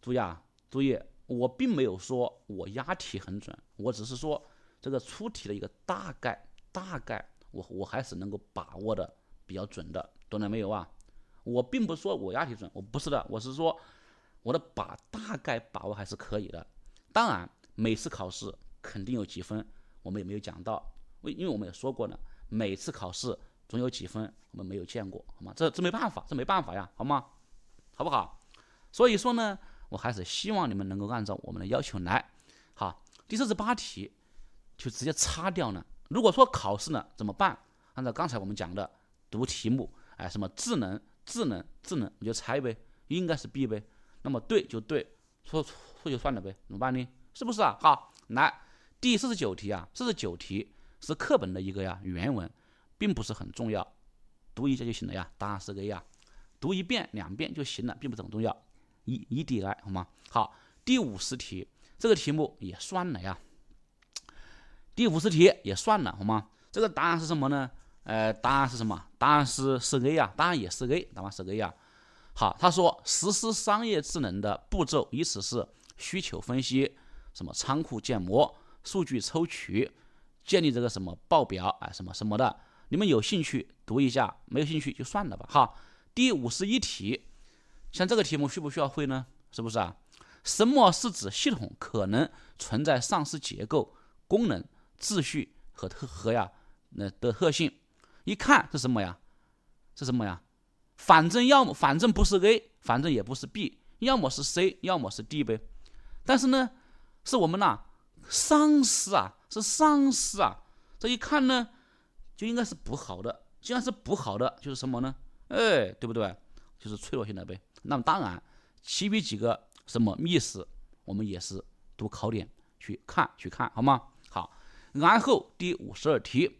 注意啊，注意，我并没有说我押题很准，我只是说这个出题的一个大概，大概我我还是能够把握的比较准的，懂了没有啊？我并不说我押题准，我不是的，我是说我的把大概把握还是可以的。当然，每次考试肯定有几分，我们也没有讲到？为因为我们也说过呢，每次考试。总有几分我们没有见过，好吗？这这没办法，这没办法呀，好吗？好不好？所以说呢，我还是希望你们能够按照我们的要求来。好，第四十八题就直接擦掉呢。如果说考试呢怎么办？按照刚才我们讲的读题目，哎，什么智能智能智能，你就猜呗，应该是 B 呗。那么对就对，错错就算了呗。怎么办呢？是不是啊？好，来第四十九题啊，四十九题是课本的一个呀原文。并不是很重要，读一下就行了呀。答案是 A 呀，读一遍、两遍就行了，并不怎么重要。一、一、D 来好吗？好，第五十题这个题目也算了呀。第五十题也算了好吗？这个答案是什么呢？呃，答案是什么？答案是是 A 呀，答案也是 A，答案是 A 呀。好，他说实施商业智能的步骤依次是需求分析、什么仓库建模、数据抽取、建立这个什么报表啊、什么什么的。你们有兴趣读一下，没有兴趣就算了吧。哈。第五十一题，像这个题目需不需要会呢？是不是啊？什么是指系统可能存在丧失结构、功能、秩序和特和呀？那的特性，一看是什么呀？是什么呀？反正要么反正不是 A，反正也不是 B，要么是 C，要么是 D 呗。但是呢，是我们呐丧失啊，是丧失啊，这一看呢？就应该是不好的，既然是不好的，就是什么呢？哎，对不对？就是脆弱性的呗。那么当然，其余几个什么 miss 我们也是读考点去看去看好吗？好，然后第五十二题，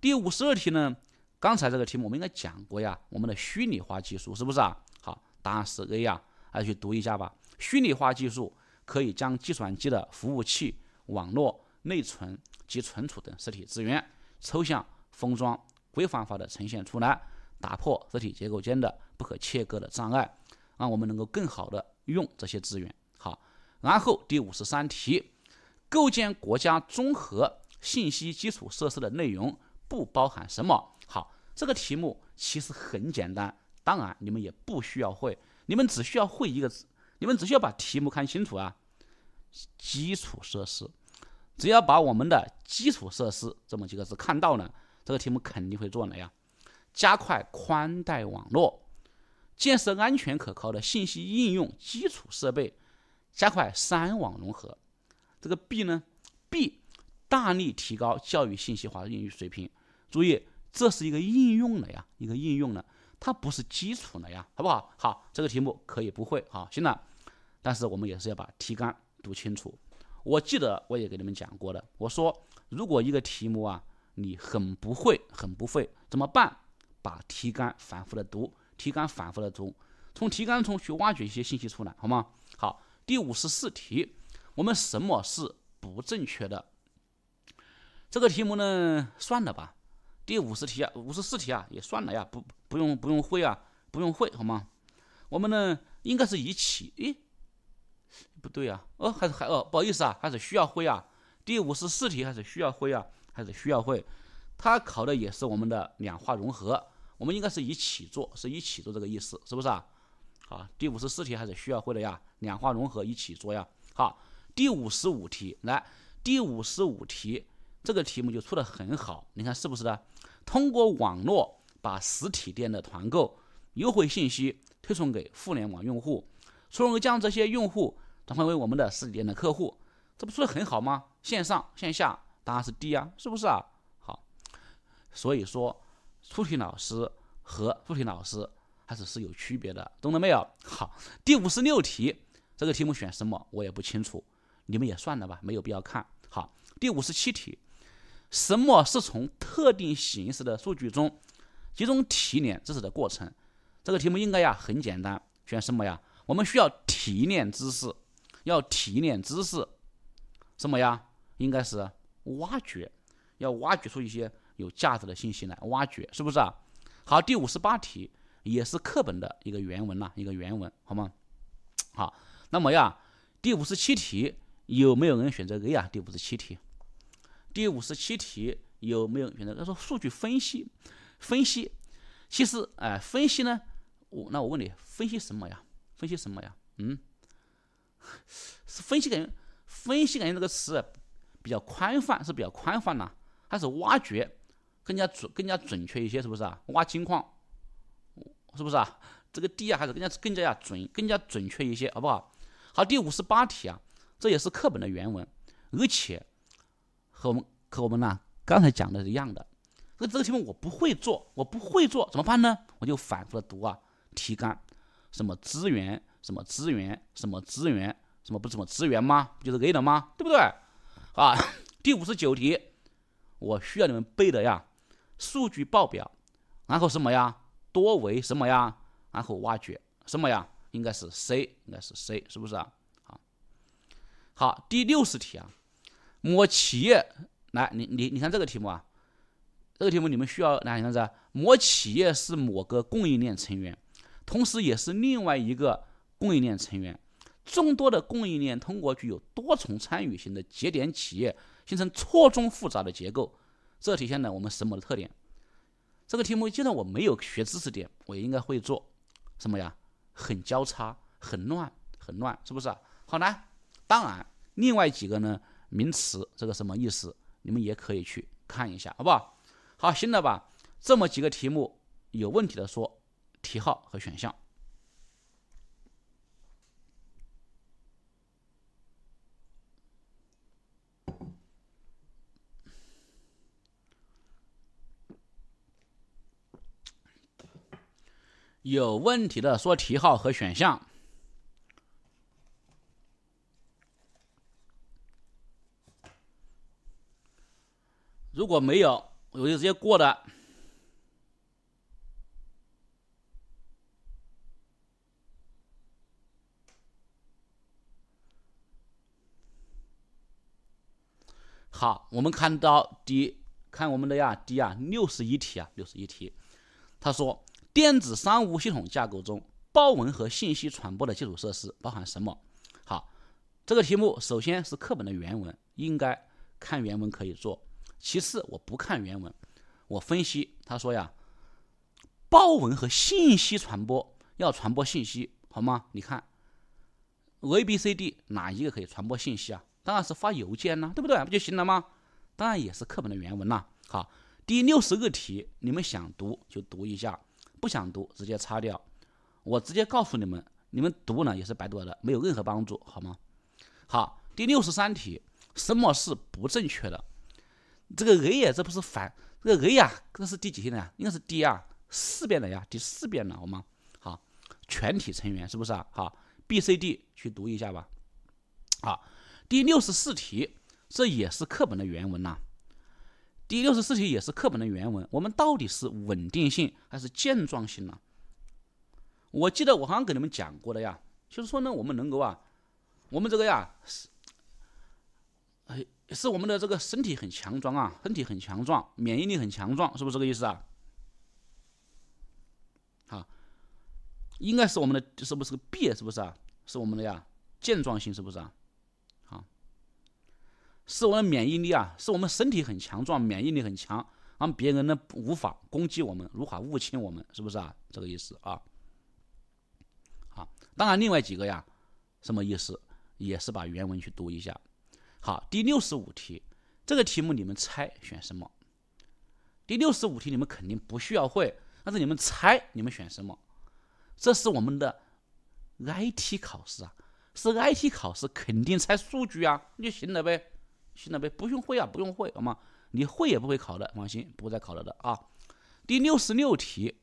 第五十二题呢？刚才这个题目我们应该讲过呀，我们的虚拟化技术是不是啊？好，答案是 A 呀，来去读一下吧。虚拟化技术可以将计算机的服务器、网络、内存及存储等实体资源抽象。封装规范化的呈现出来，打破实体结构间的不可切割的障碍，让我们能够更好的用这些资源。好，然后第五十三题，构建国家综合信息基础设施的内容不包含什么？好，这个题目其实很简单，当然你们也不需要会，你们只需要会一个字，你们只需要把题目看清楚啊。基础设施，只要把我们的基础设施这么几个字看到呢。这个题目肯定会做了呀，加快宽带网络建设，安全可靠的信息应用基础设备，加快三网融合。这个 B 呢？B 大力提高教育信息化应用水平。注意，这是一个应用了呀，一个应用了，它不是基础了呀，好不好？好，这个题目可以不会好，行了。但是我们也是要把题干读清楚。我记得我也给你们讲过的，我说如果一个题目啊。你很不会，很不会，怎么办？把题干反复的读，题干反复的读，从题干中去挖掘一些信息出来，好吗？好，第五十四题，我们什么是不正确的？这个题目呢，算了吧。第五十题啊，五十四题啊，也算了呀，不不用不用会啊，不用会，好吗？我们呢，应该是一起。诶，不对呀，哦，还是还哦，不好意思啊，还是需要会啊。第五十四题还是需要会啊。还是需要会，他考的也是我们的两化融合，我们应该是一起做，是一起做这个意思，是不是啊？好，第五十四题还是需要会的呀，两化融合一起做呀。好，第五十五题，来，第五十五题这个题目就出的很好，你看是不是的？通过网络把实体店的团购优惠信息推送给互联网用户，从而将这些用户转化为我们的实体店的客户，这不出的很好吗？线上线下。当然是 D 呀，是不是啊？好，所以说出题老师和出题老师还是是有区别的，懂了没有？好，第五十六题这个题目选什么我也不清楚，你们也算了吧，没有必要看。好，第五十七题，什么是从特定形式的数据中集中提炼知识的过程？这个题目应该呀很简单，选什么呀？我们需要提炼知识，要提炼知识，什么呀？应该是。挖掘，要挖掘出一些有价值的信息来。挖掘是不是啊？好，第五十八题也是课本的一个原文呐，一个原文，好吗？好，那么呀，第五十七题有没有人选择 A 啊？第五十七题，第五十七题有没有选择？他说数据分析，分析，其实哎，分析呢，我那我问你，分析什么呀？分析什么呀？嗯，(laughs) 分析感觉，分析感觉这个词。比较宽泛是比较宽泛呢，还是挖掘更加准、更加准确一些？是不是啊？挖金矿，是不是啊？这个地啊，还是更加更加呀准、更加准确一些，好不好？好，第五十八题啊，这也是课本的原文，而且和我们和我们呢刚才讲的是一样的。那这个题目我不会做，我不会做怎么办呢？我就反复的读啊，题干什么资源，什么资源，什么资源，什么不什么资源吗？不就是 A 了吗？对不对？啊，(laughs) 第五十九题，我需要你们背的呀，数据报表，然后什么呀，多维什么呀，然后挖掘什么呀，应该是 C，应该是 C，是不是啊？好，好，第六十题啊，某企业来，你你你看这个题目啊，这个题目你们需要哪看这，某企业是某个供应链成员，同时也是另外一个供应链成员。众多的供应链通过具有多重参与型的节点企业形成错综复杂的结构，这体现了我们什么的特点？这个题目既然我没有学知识点，我应该会做，什么呀？很交叉，很乱，很乱，是不是？好难。当然，另外几个呢名词，这个什么意思？你们也可以去看一下，好不好？好，行了吧？这么几个题目有问题的说题号和选项。有问题的说题号和选项，如果没有我就直接过的。好，我们看到第看我们的呀，第啊六十一题啊，六十一题，他说。电子商务系统架构中，报文和信息传播的基础设施包含什么？好，这个题目首先是课本的原文，应该看原文可以做。其次，我不看原文，我分析。他说呀，报文和信息传播要传播信息，好吗？你看，A、B、C、D 哪一个可以传播信息啊？当然是发邮件啦，对不对？不就行了吗？当然也是课本的原文啦。好，第六十个题，你们想读就读一下。不想读，直接擦掉。我直接告诉你们，你们读呢也是白读的，没有任何帮助，好吗？好，第六十三题，什么是不正确的？这个 A 呀，这不是反，这个 A 呀，这是第几题呢？呀？应该是第二四遍了呀，第四遍了，好吗？好，全体成员是不是啊？好，B、C、D 去读一下吧。好，第六十四题，这也是课本的原文呐。第六十四题也是课本的原文，我们到底是稳定性还是健壮性呢？我记得我好像给你们讲过的呀，就是说呢，我们能够啊，我们这个呀是是我们的这个身体很强壮啊，身体很强壮，免疫力很强壮，是不是这个意思啊？好，应该是我们的是不是个 B，是不是啊？是我们的呀，健壮性是不是啊？是我们的免疫力啊，是我们身体很强壮，免疫力很强，让别人呢无法攻击我们，无法入侵我们，是不是啊？这个意思啊。好，当然，另外几个呀，什么意思？也是把原文去读一下。好，第六十五题，这个题目你们猜选什么？第六十五题你们肯定不需要会，但是你们猜，你们选什么？这是我们的 IT 考试啊，是 IT 考试，肯定猜数据啊，就行了呗。新的呗，不用会啊，不用会好吗？你会也不会考的，放心，不会再考了的啊。第六十六题，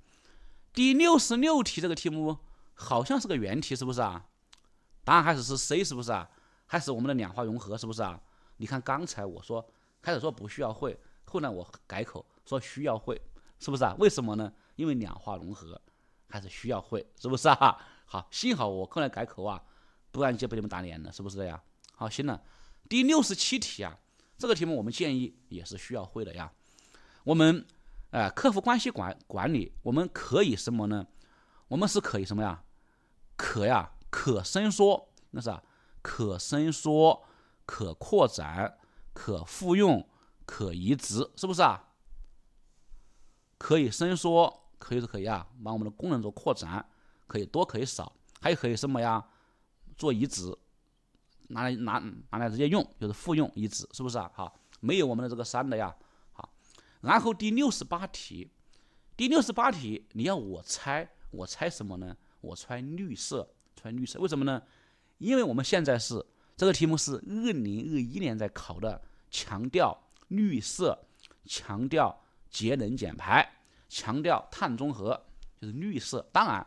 第六十六题这个题目好像是个原题，是不是啊？答案开始是 C，是不是啊？开始我们的两化融合，是不是啊？你看刚才我说开始说不需要会，后来我改口说需要会，是不是啊？为什么呢？因为两化融合还是需要会，是不是啊？好，幸好我后来改口啊，不然就被你们打脸了，是不是的呀？好，行了。第六十七题啊，这个题目我们建议也是需要会的呀。我们，呃，客户关系管管理，我们可以什么呢？我们是可以什么呀？可呀，可伸缩，那是可伸缩、可扩展、可复用、可移植，是不是啊？可以伸缩，可以是可以啊，把我们的功能做扩展，可以多可以少，还可以什么呀？做移植。拿来拿拿来直接用就是复用一指，是不是啊？好，没有我们的这个三的呀。好，然后第六十八题，第六十八题你要我猜，我猜什么呢？我猜绿色，猜绿色，为什么呢？因为我们现在是这个题目是二零二一年在考的，强调绿色，强调节能减排，强调碳中和，就是绿色。当然，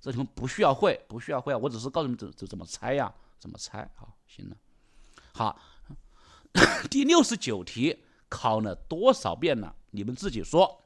这题目不需要会，不需要会啊，我只是告诉你们怎怎怎么猜呀。怎么拆？好，行了，好。(coughs) 第六十九题考了多少遍了？你们自己说。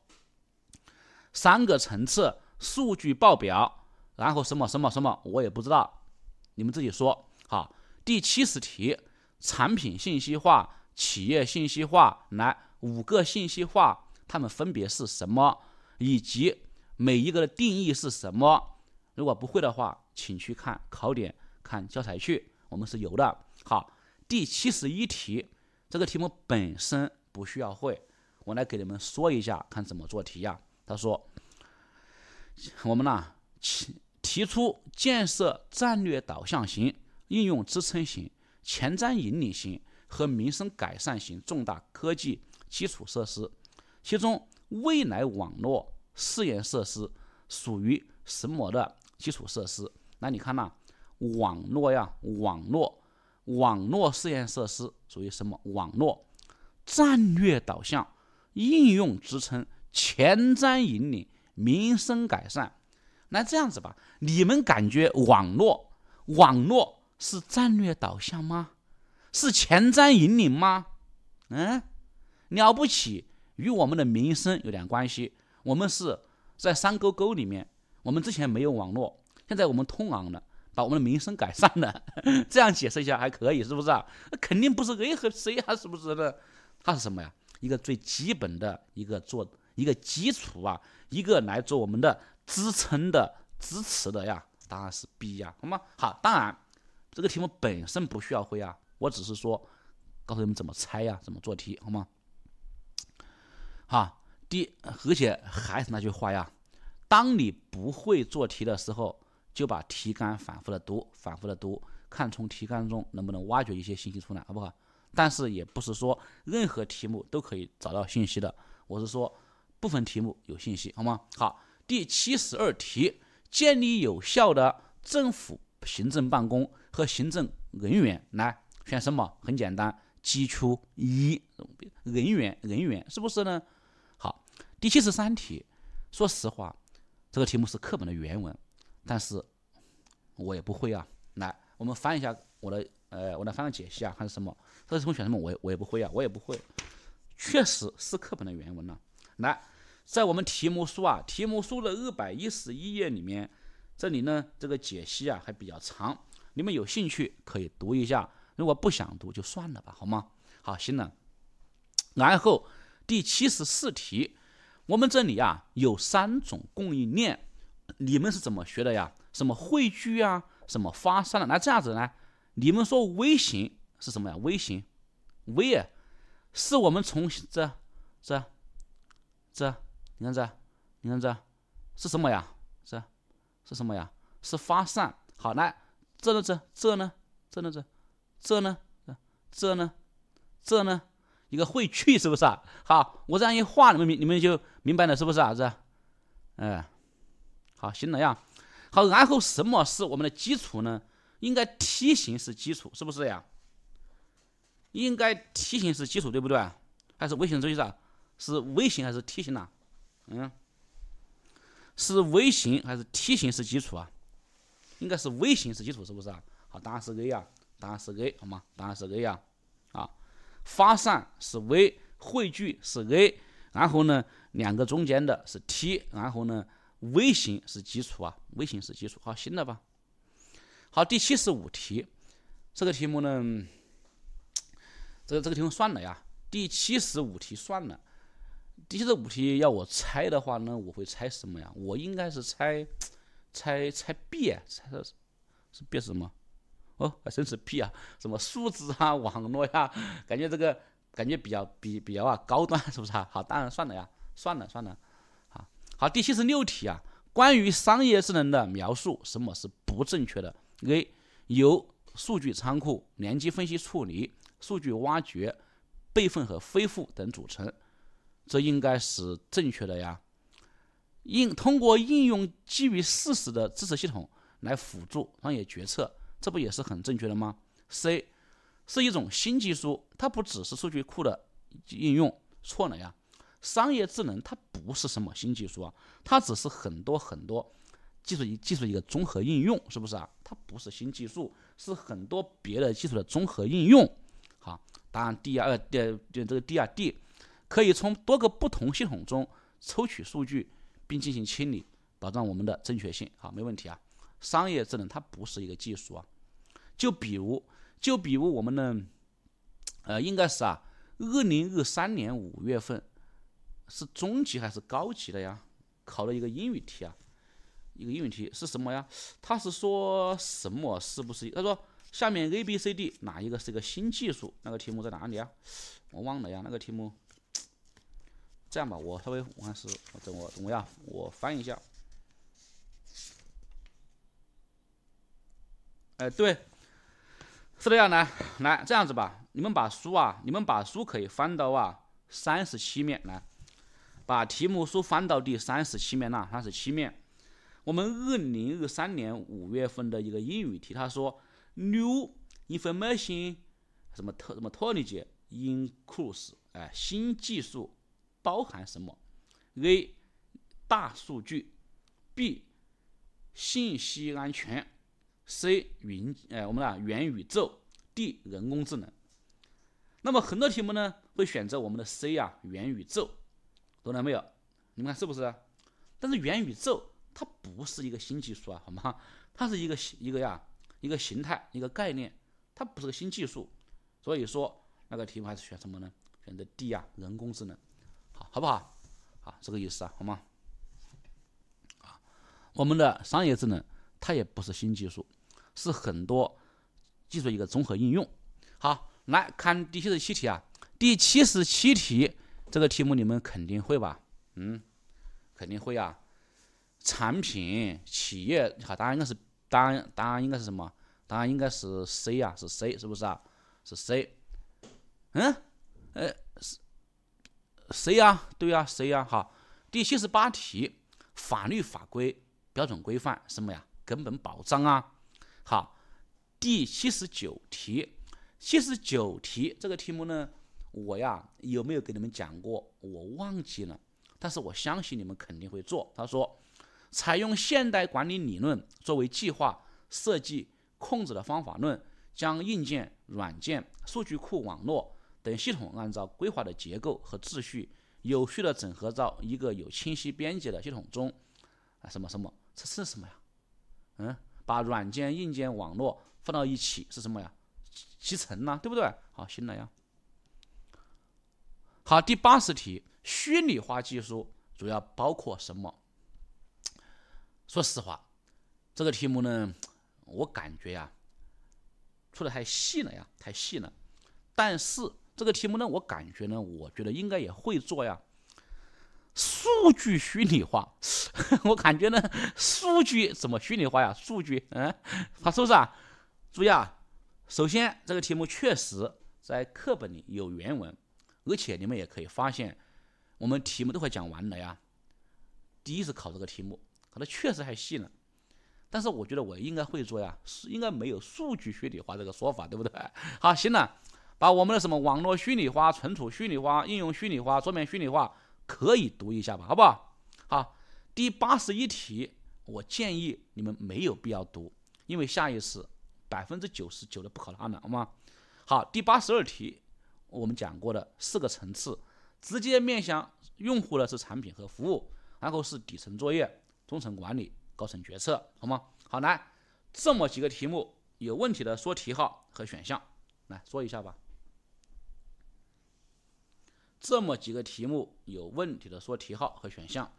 三个层次，数据报表，然后什么什么什么，我也不知道，你们自己说。好，第七十题，产品信息化、企业信息化，来五个信息化，它们分别是什么？以及每一个的定义是什么？如果不会的话，请去看考点。看教材去，我们是有的。好，第七十一题，这个题目本身不需要会，我来给你们说一下，看怎么做题呀？他说，我们呢提提出建设战略导向型、应用支撑型、前瞻引领型和民生改善型重大科技基础设施，其中未来网络试验设施属于什么的基础设施？那你看呢？网络呀，网络，网络试验设施属于什么？网络，战略导向，应用支撑，前瞻引领，民生改善。那这样子吧，你们感觉网络，网络是战略导向吗？是前瞻引领吗？嗯，了不起，与我们的民生有点关系。我们是在山沟沟里面，我们之前没有网络，现在我们通网了。把我们的名声改善了。(laughs) 这样解释一下还可以，是不是啊？那肯定不是 A 和 C 啊，是不是的？它是什么呀？一个最基本的一个做一个基础啊，一个来做我们的支撑的支持的呀，当然是 B 呀，好吗？好，当然这个题目本身不需要会啊，我只是说告诉你们怎么猜呀，怎么做题，好吗？好第而且还是那句话呀，当你不会做题的时候。就把题干反复的读，反复的读，看从题干中能不能挖掘一些信息出来，好不好？但是也不是说任何题目都可以找到信息的，我是说部分题目有信息，好吗？好，第七十二题，建立有效的政府行政办公和行政人员，来选什么？很简单，基础一人员，人员是不是呢？好，第七十三题，说实话，这个题目是课本的原文。但是，我也不会啊。来，我们翻一下我的呃，我来翻个解析啊，看是什么？这是从选什么？我也我也不会啊，我也不会。确实是课本的原文呢。来，在我们题目书啊，题目书的二百一十一页里面，这里呢这个解析啊还比较长，你们有兴趣可以读一下，如果不想读就算了吧，好吗？好，行了。然后第七十四题，我们这里啊有三种供应链。你们是怎么学的呀？什么汇聚啊，什么发散的？那这样子呢？你们说微型是什么呀？微型，微啊，是我们从这、这、这，你看这，你看这，是什么呀？这是什么呀？是发散。好，来这呢这这呢这呢这这呢这呢一个汇聚是不是啊？好，我这样一画，你们明你们就明白了是不是啊？这，嗯。啊，行了呀，好，然后什么是我们的基础呢？应该梯形是基础，是不是呀？应该梯形是基础，对不对？还是微型周期啊？是微型还是梯形呢？嗯，是微型还是梯形是基础啊？应该是微型是基础，是不是啊？好，答案是 A 啊，答案是 A，好吗？答案是 A 呀，啊，发散是 V，汇聚是 A，然后呢，两个中间的是 T，然后呢？微型是基础啊，微型是基础。好，行了吧。好，第七十五题，这个题目呢，这个这个题目算了呀。第七十五题算了。第七十五题要我猜的话呢，我会猜什么呀？我应该是猜猜猜 B，猜是是 B 什么？哦，还真是 B 啊。什么数字啊，网络呀，感觉这个感觉比较比比较啊高端，是不是啊？好，当然算了呀，算了算了。好，第七十六题啊，关于商业智能的描述，什么是不正确的？A 由数据仓库、联机分析处理、数据挖掘、备份和恢复等组成，这应该是正确的呀。应通过应用基于事实的支持系统来辅助商业决策，这不也是很正确的吗？C 是一种新技术，它不只是数据库的应用，错了呀。商业智能它不是什么新技术啊，它只是很多很多技术一技术一个综合应用，是不是啊？它不是新技术，是很多别的技术的综合应用。好，答案 D 二 D 这个 D 二 D 可以从多个不同系统中抽取数据并进行清理，保障我们的正确性。好，没问题啊。商业智能它不是一个技术啊，就比如就比如我们的呃，应该是啊，二零二三年五月份。是中级还是高级的呀？考了一个英语题啊，一个英语题是什么呀？他是说什么？是不是？他说下面 A、B、C、D 哪一个是一个新技术？那个题目在哪里啊？我忘了呀。那个题目，这样吧，我稍微我看是，等我怎么样？我翻一下。哎，对，是这样来，来这样子吧。你们把书啊，你们把书可以翻到啊三十七面来。把题目书翻到第三十七面呐，三十七面，我们二零二三年五月份的一个英语题，他说：New information 什么特什么 technology includes 哎，新技术包含什么？A. 大数据，B. 信息安全，C. 云哎，我们的元宇宙，D. 人工智能。那么很多题目呢会选择我们的 C 啊，元宇宙。懂了没有？你们看是不是？但是元宇宙它不是一个新技术啊，好吗？它是一个一个呀，一个形态，一个概念，它不是个新技术。所以说那个题目还是选什么呢？选择 D 啊，人工智能，好好不好？好，这个意思啊，好吗？啊，我们的商业智能它也不是新技术，是很多技术一个综合应用。好，来看第七十七题啊，第七十七题。这个题目你们肯定会吧？嗯，肯定会啊。产品企业好，答案应该是答案答案应该是什么？答案应该是 C 呀，是 C 是不是啊？是 C。嗯，呃，C 呀，对呀，C 呀。好，第七十八题法律法规标准规范什么呀？根本保障啊。好，第七十九题，七十九题这个题目呢？我呀有没有给你们讲过？我忘记了，但是我相信你们肯定会做。他说，采用现代管理理论作为计划、设计、控制的方法论，将硬件、软件、数据库、网络等系统按照规划的结构和秩序，有序的整合到一个有清晰边界的系统中。啊，什么什么？这是什么呀？嗯，把软件、硬件、网络放到一起是什么呀？集成呐，对不对？好，行了呀。好，第八十题，虚拟化技术主要包括什么？说实话，这个题目呢，我感觉呀，出的太细了呀，太细了。但是这个题目呢，我感觉呢，我觉得应该也会做呀。数据虚拟化，(laughs) 我感觉呢，数据怎么虚拟化呀？数据，嗯，是不是啊？注意啊，首先这个题目确实在课本里有原文。而且你们也可以发现，我们题目都快讲完了呀。第一次考这个题目，考的确实还细呢。但是我觉得我应该会做呀，应该没有数据虚拟化这个说法，对不对？(laughs) 好，行了，把我们的什么网络虚拟化、存储虚拟化、应用虚拟化、桌面虚拟化可以读一下吧，好不好？好，第八十一题，我建议你们没有必要读，因为下一次百分之九十九的不考答案，好吗？好，第八十二题。我们讲过的四个层次，直接面向用户的是产品和服务，然后是底层作业、中层管理、高层决策，好吗？好，来，这么几个题目有问题的说题号和选项，来说一下吧。这么几个题目有问题的说题号和选项。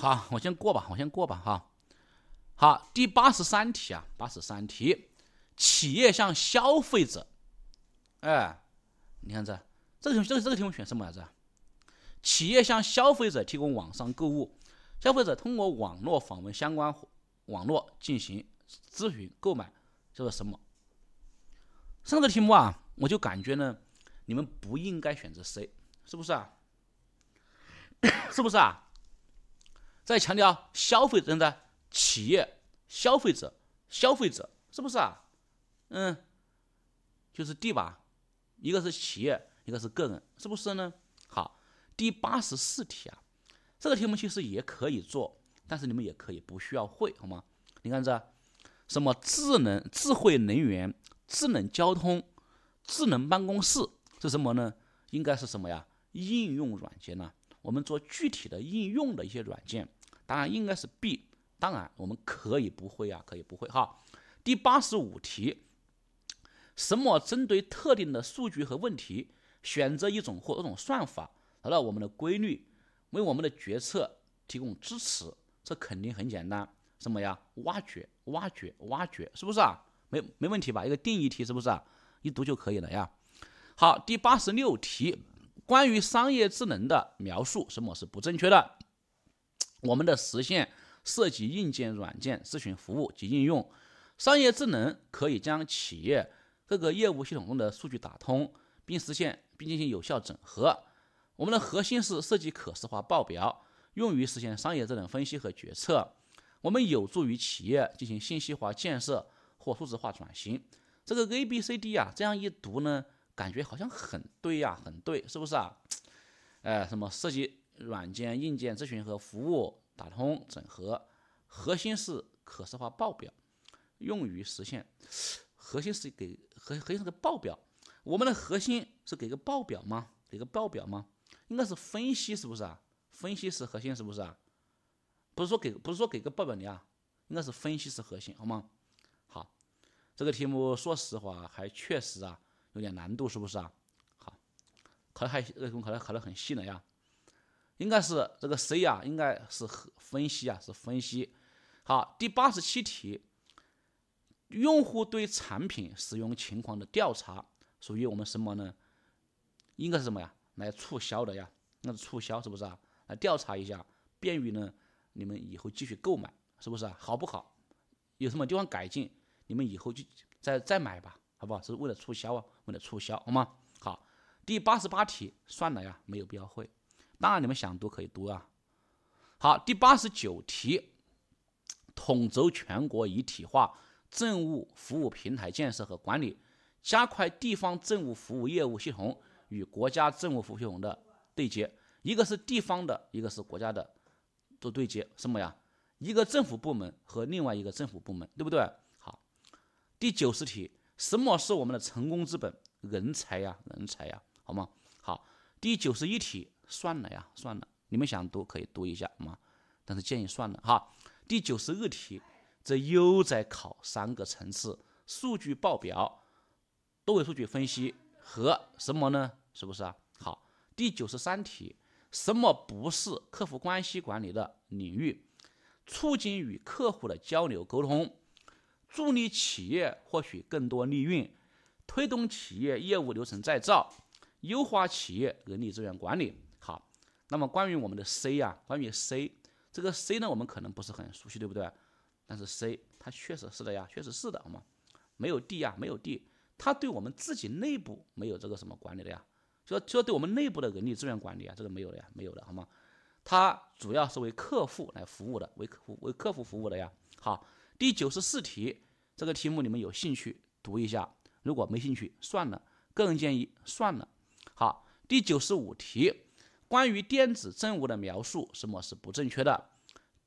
好，我先过吧，我先过吧，哈。好，第八十三题啊，八十三题，企业向消费者，哎，你看这这个这个这个题目选什么来着？企业向消费者提供网上购物，消费者通过网络访问相关网络进行咨询购买，这个什么？上个题目啊，我就感觉呢，你们不应该选择 C，是不是啊？是不是啊？(coughs) 再强调消费者的、企业、消费者、消费者，是不是啊？嗯，就是 D 吧，一个是企业，一个是个人，是不是呢？好，第八十四题啊，这个题目其实也可以做，但是你们也可以不需要会好吗？你看这，什么智能、智慧能源、智能交通、智能办公室是什么呢？应该是什么呀？应用软件呢？我们做具体的应用的一些软件。当然应该是 B，当然我们可以不会啊，可以不会哈。第八十五题，什么针对特定的数据和问题，选择一种或多种算法，得到我们的规律，为我们的决策提供支持，这肯定很简单。什么呀？挖掘，挖掘，挖掘，是不是啊？没没问题吧？一个定义题是不是？啊？一读就可以了呀。好，第八十六题，关于商业智能的描述，什么是不正确的？我们的实现涉及硬件、软件、咨询服务及应用。商业智能可以将企业各个业务系统中的数据打通，并实现并进行有效整合。我们的核心是设计可视化报表，用于实现商业智能分析和决策。我们有助于企业进行信息化建设或数字化转型。这个 A、B、C、D 啊，这样一读呢，感觉好像很对呀，很对，是不是啊？呃，什么设计软件、硬件咨询和服务打通整合，核心是可视化报表，用于实现。核心是给，核核心是个报表。我们的核心是给个报表吗？给个报表吗？应该是分析，是不是啊？分析是核心，是不是啊？不是说给，不是说给个报表你啊，应该是分析是核心，好吗？好，这个题目说实话还确实啊有点难度，是不是啊？好，考的还为什么考的考的很细了呀？应该是这个 C 啊，应该是分析啊，是分析。好，第八十七题，用户对产品使用情况的调查属于我们什么呢？应该是什么呀？来促销的呀？那是促销，是不是啊？来调查一下，便于呢你们以后继续购买，是不是啊？好不好？有什么地方改进，你们以后就再再买吧，好不好？是为了促销啊，为了促销，好吗？好，第八十八题算了呀，没有必要会。当然，你们想读可以读啊。好，第八十九题，统筹全国一体化政务服务平台建设和管理，加快地方政务服务业务系统与国家政务服务系统的对接，一个是地方的，一个是国家的，做对接，什么呀？一个政府部门和另外一个政府部门，对不对？好，第九十题，什么是我们的成功之本？人才呀，人才呀，好吗？好，第九十一题。算了呀，算了，你们想读可以读一下嘛，但是建议算了哈。第九十二题，这又在考三个层次：数据报表、多维数据分析和什么呢？是不是啊？好，第九十三题，什么不是客户关系管理的领域？促进与客户的交流沟通，助力企业获取更多利润，推动企业业务流程再造，优化企业人力资源管理。那么关于我们的 C 呀，关于 C 这个 C 呢，我们可能不是很熟悉，对不对？但是 C 它确实是的呀，确实是的，好吗？没有 D 呀，没有 D，它对我们自己内部没有这个什么管理的呀，就说就说对我们内部的人力资源管理啊，这个没有的呀，没有的，好吗？它主要是为客户来服务的，为客户为客户服务的呀。好，第九十四题这个题目你们有兴趣读一下，如果没兴趣算了，个人建议算了。好，第九十五题。关于电子政务的描述，什么是不正确的？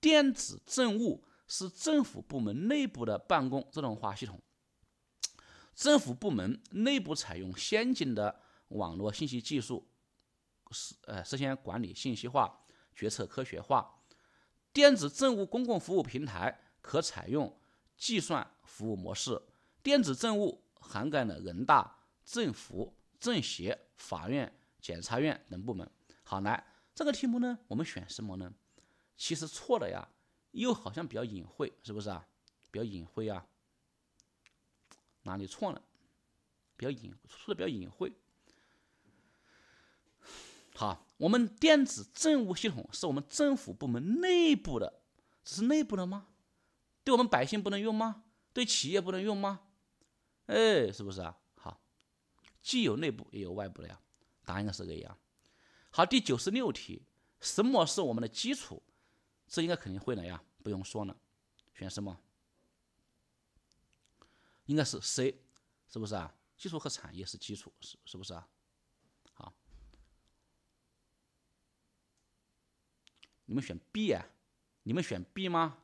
电子政务是政府部门内部的办公自动化系统。政府部门内部采用先进的网络信息技术，实呃实现管理信息化、决策科学化。电子政务公共服务平台可采用计算服务模式。电子政务涵盖了人大、政府、政协、法院、检察院等部门。好来这个题目呢，我们选什么呢？其实错了呀，又好像比较隐晦，是不是啊？比较隐晦啊，哪里错了？比较隐，说的比较隐晦。好，我们电子政务系统是我们政府部门内部的，只是内部的吗？对我们百姓不能用吗？对企业不能用吗？哎，是不是啊？好，既有内部也有外部的呀，答案是这个样。好，第九十六题，什么是我们的基础？这应该肯定会的呀，不用说了。选什么？应该是 C，是不是啊？基础和产业是基础，是是不是啊？好，你们选 B 呀？你们选 B 吗？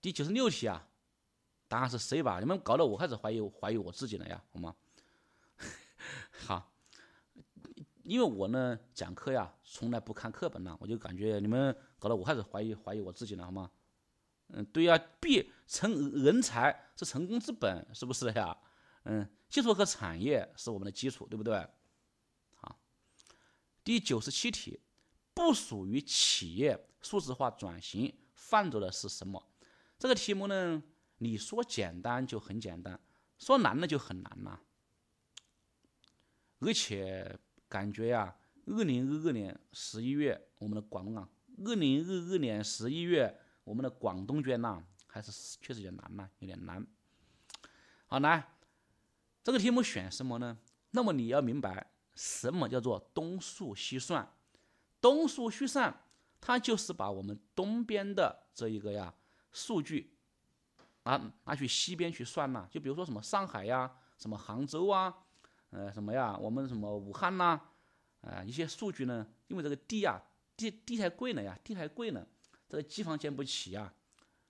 第九十六题啊，答案是 C 吧？你们搞得我开始怀疑怀疑我自己了呀，好吗？(laughs) 好。因为我呢讲课呀，从来不看课本呢。我就感觉你们搞得我开始怀疑怀疑我自己了，好吗？嗯，对呀，必成人才是成功之本，是不是呀？嗯，技术和产业是我们的基础，对不对？好，第九十七题，不属于企业数字化转型范畴的是什么？这个题目呢，你说简单就很简单，说难呢就很难了，而且。感觉呀，二零二二年十一月，我们的广东啊，二零二二年十一月，我们的广东卷呐，还是确实有点难呐，有点难。好来，这个题目选什么呢？那么你要明白什么叫做东数西算，东数西算，它就是把我们东边的这一个呀数据啊拿去西边去算呐，就比如说什么上海呀，什么杭州啊。呃，什么呀？我们什么武汉呐？啊，一些数据呢？因为这个地呀，地地太贵了呀，地太贵了，这个机房建不起啊，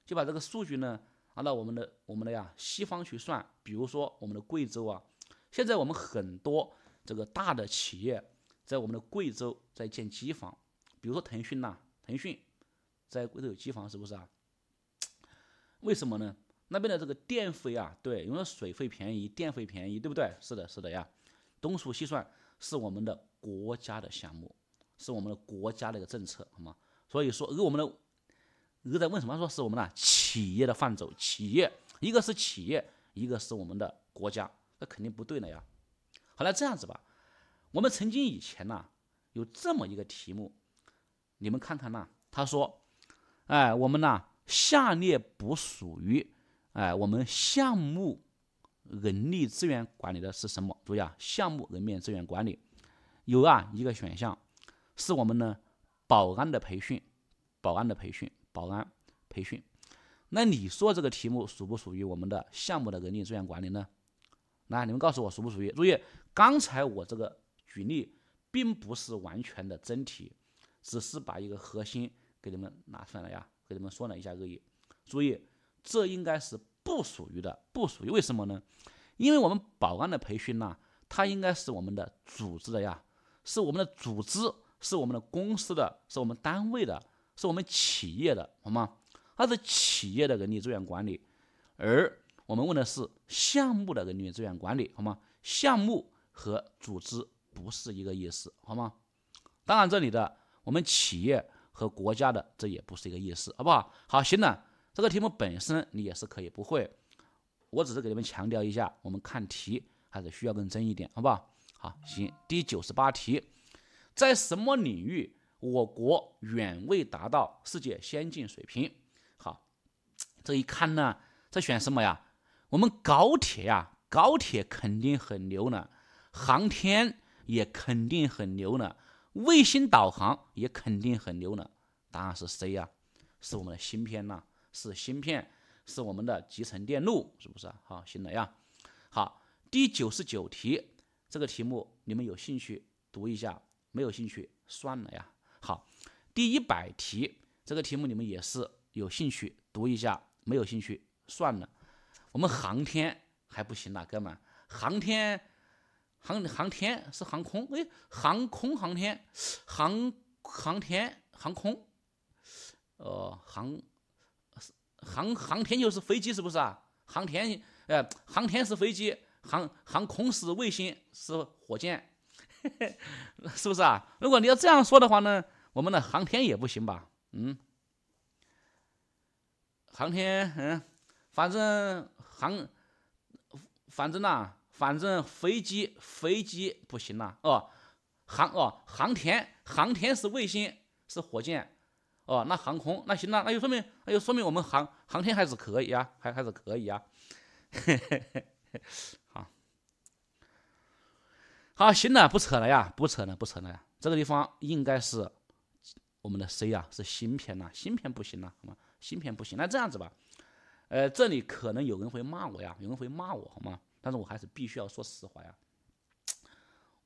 就把这个数据呢，按照我们的我们的呀西方去算，比如说我们的贵州啊，现在我们很多这个大的企业在我们的贵州在建机房，比如说腾讯呐，腾讯在贵州有机房是不是啊？为什么呢？那边的这个电费啊，对，因为水费便宜，电费便宜，对不对？是的，是的呀。东数西算是我们的国家的项目，是我们的国家的一个政策，好吗？所以说，而我们的而在问什么？说是我们的企业的范畴，企业一个是企业，一个是我们的国家，那肯定不对了呀。好，那这样子吧，我们曾经以前呢有这么一个题目，你们看看呐，他说，哎，我们呐下列不属于。哎，我们项目人力资源管理的是什么？注意啊，项目人力资源管理有啊一个选项，是我们呢保安的培训，保安的培训，保安培训。那你说这个题目属不属于我们的项目的人力资源管理呢？那你们告诉我属不属于？注意，刚才我这个举例并不是完全的真题，只是把一个核心给你们拿出来了呀，给你们说了一下而已。注意。这应该是不属于的，不属于。为什么呢？因为我们保安的培训呢，它应该是我们的组织的呀，是我们的组织，是我们的公司的是我们单位的，是我们企业的，好吗？它是企业的人力资源管理，而我们问的是项目的人力资源管理，好吗？项目和组织不是一个意思，好吗？当然，这里的我们企业和国家的这也不是一个意思，好不好？好，行了。这个题目本身你也是可以不会，我只是给你们强调一下，我们看题还是需要认真一点，好不好？好，行，第九十八题，在什么领域我国远未达到世界先进水平？好，这一看呢，这选什么呀？我们高铁呀，高铁肯定很牛呢，航天也肯定很牛呢，卫星导航也肯定很牛呢。答案是 C 呀，是我们的芯片呐。是芯片，是我们的集成电路，是不是好，行了呀。好，第九十九题这个题目，你们有兴趣读一下，没有兴趣算了呀。好，第一百题这个题目，你们也是有兴趣读一下，没有兴趣算了。我们航天还不行了，哥们，航天，航航天是航空，哎，航空航天，航航天航空，呃，航。航航天就是飞机，是不是啊？航天呃，航天是飞机，航航空是卫星，是火箭，(laughs) 是不是啊？如果你要这样说的话呢，我们的航天也不行吧？嗯，航天嗯，反正航反正呐，反正飞机飞机不行了哦，航哦航天航天是卫星是火箭。哦，那航空那行了，那就说明，那就说明我们航航天还是可以啊，还还是可以啊。(laughs) 好，好，行了，不扯了呀，不扯了，不扯了呀。这个地方应该是我们的 C 啊，是芯片呐，芯片不行了，好吗？芯片不行，那这样子吧。呃，这里可能有人会骂我呀，有人会骂我，好吗？但是我还是必须要说实话呀。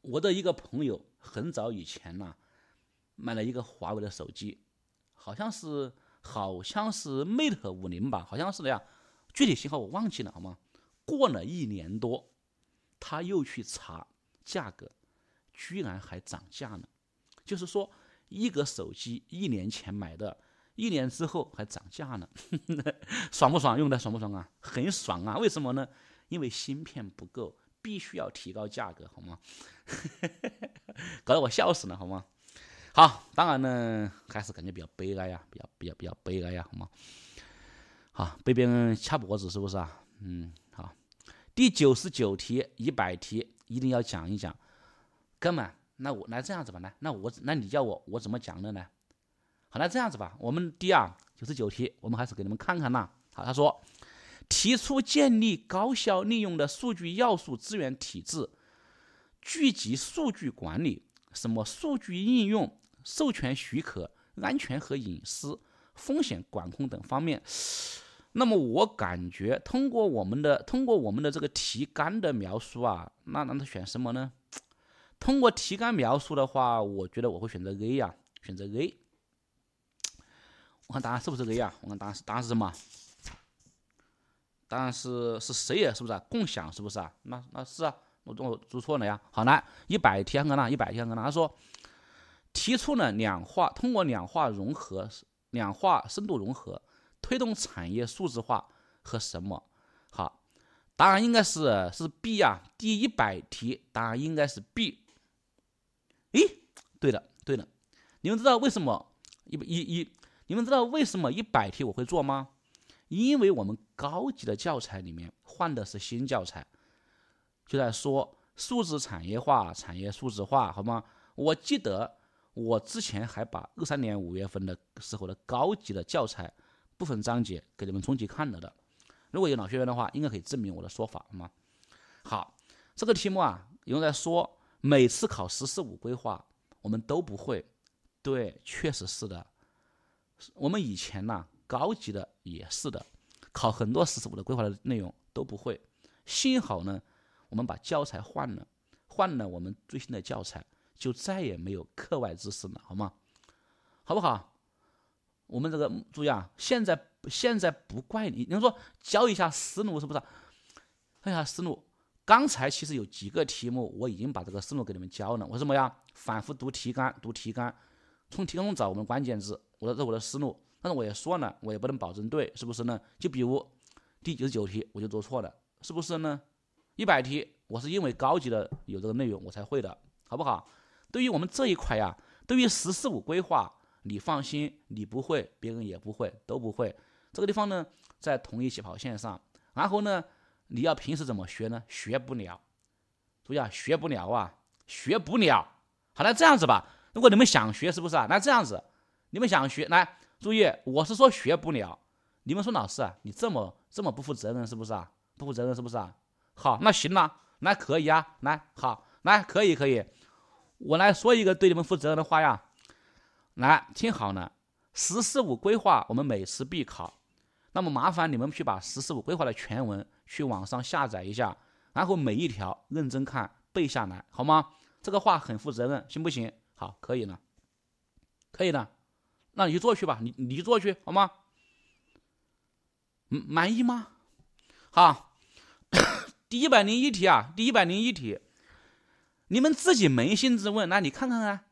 我的一个朋友很早以前呢，买了一个华为的手机。好像是好像是 Mate 五零吧，好像是那样，具体型号我忘记了，好吗？过了一年多，他又去查价格，居然还涨价了。就是说，一个手机一年前买的，一年之后还涨价了，(laughs) 爽不爽？用的爽不爽啊？很爽啊！为什么呢？因为芯片不够，必须要提高价格，好吗？(laughs) 搞得我笑死了，好吗？好，当然呢，还是感觉比较悲哀呀，比较比较比较悲哀呀，好吗？好，被别人掐脖子是不是啊？嗯，好。第九十九题，一百题一定要讲一讲，哥们，那我那这样子吧，来，那我那你叫我我怎么讲的呢？好，那这样子吧，我们第二九十九题，我们还是给你们看看呐。好，他说提出建立高效利用的数据要素资源体制，聚集数据管理，什么数据应用？授权许可、安全和隐私、风险管控等方面。那么我感觉，通过我们的通过我们的这个题干的描述啊，那难道选什么呢？通过题干描述的话，我觉得我会选择 A 呀，选择 A。我看答案是不是 A 个呀？我看答案是答案是什么？答案是是 C 呀，是不是？共享是不是啊？那那是啊，我我做错了呀。好，来一百天了呢，一百天了，他说。提出呢两化，通过两化融合、两化深度融合，推动产业数字化和什么？好，答案应该是是 B 啊，第一百题答案应该是 B。咦，对了，对了，你们知道为什么一一一？你们知道为什么一百题我会做吗？因为我们高级的教材里面换的是新教材，就在说数字产业化、产业数字化，好吗？我记得。我之前还把二三年五月份的时候的高级的教材部分章节给你们终极看了的，如果有老学员的话，应该可以证明我的说法吗？好，这个题目啊，有人在说每次考十四五规划我们都不会，对，确实是的。我们以前呢，高级的也是的，考很多十四五的规划的内容都不会。幸好呢，我们把教材换了，换了我们最新的教材。就再也没有课外知识了，好吗？好不好？我们这个注意啊！现在现在不怪你，你说教一下思路是不是？看一下思路！刚才其实有几个题目我已经把这个思路给你们教了。我怎什么呀？反复读题干，读题干，从题干中找我们关键字。我的是我的思路。但是我也说了，我也不能保证对，是不是呢？就比如第九十九题，我就做错了，是不是呢？一百题，我是因为高级的有这个内容，我才会的，好不好？对于我们这一块呀，对于“十四五”规划，你放心，你不会，别人也不会，都不会。这个地方呢，在同一起跑线上。然后呢，你要平时怎么学呢？学不了，注意啊，学不了啊，学不了。好那这样子吧，如果你们想学，是不是啊？那这样子，你们想学，来，注意，我是说学不了。你们说老师啊，你这么这么不负责任，是不是啊？不负责任，是不是啊？好，那行了，来可以啊，来好，来可以可以。我来说一个对你们负责任的话呀，来听好了，十四五规划我们每次必考，那么麻烦你们去把十四五规划的全文去网上下载一下，然后每一条认真看背下来，好吗？这个话很负责任，行不行？好，可以了，可以了，那你就做去吧，你你就做去，好吗？满满意吗？好，(coughs) 第一百零一题啊，第一百零一题。你们自己扪心自问，那你看看啊，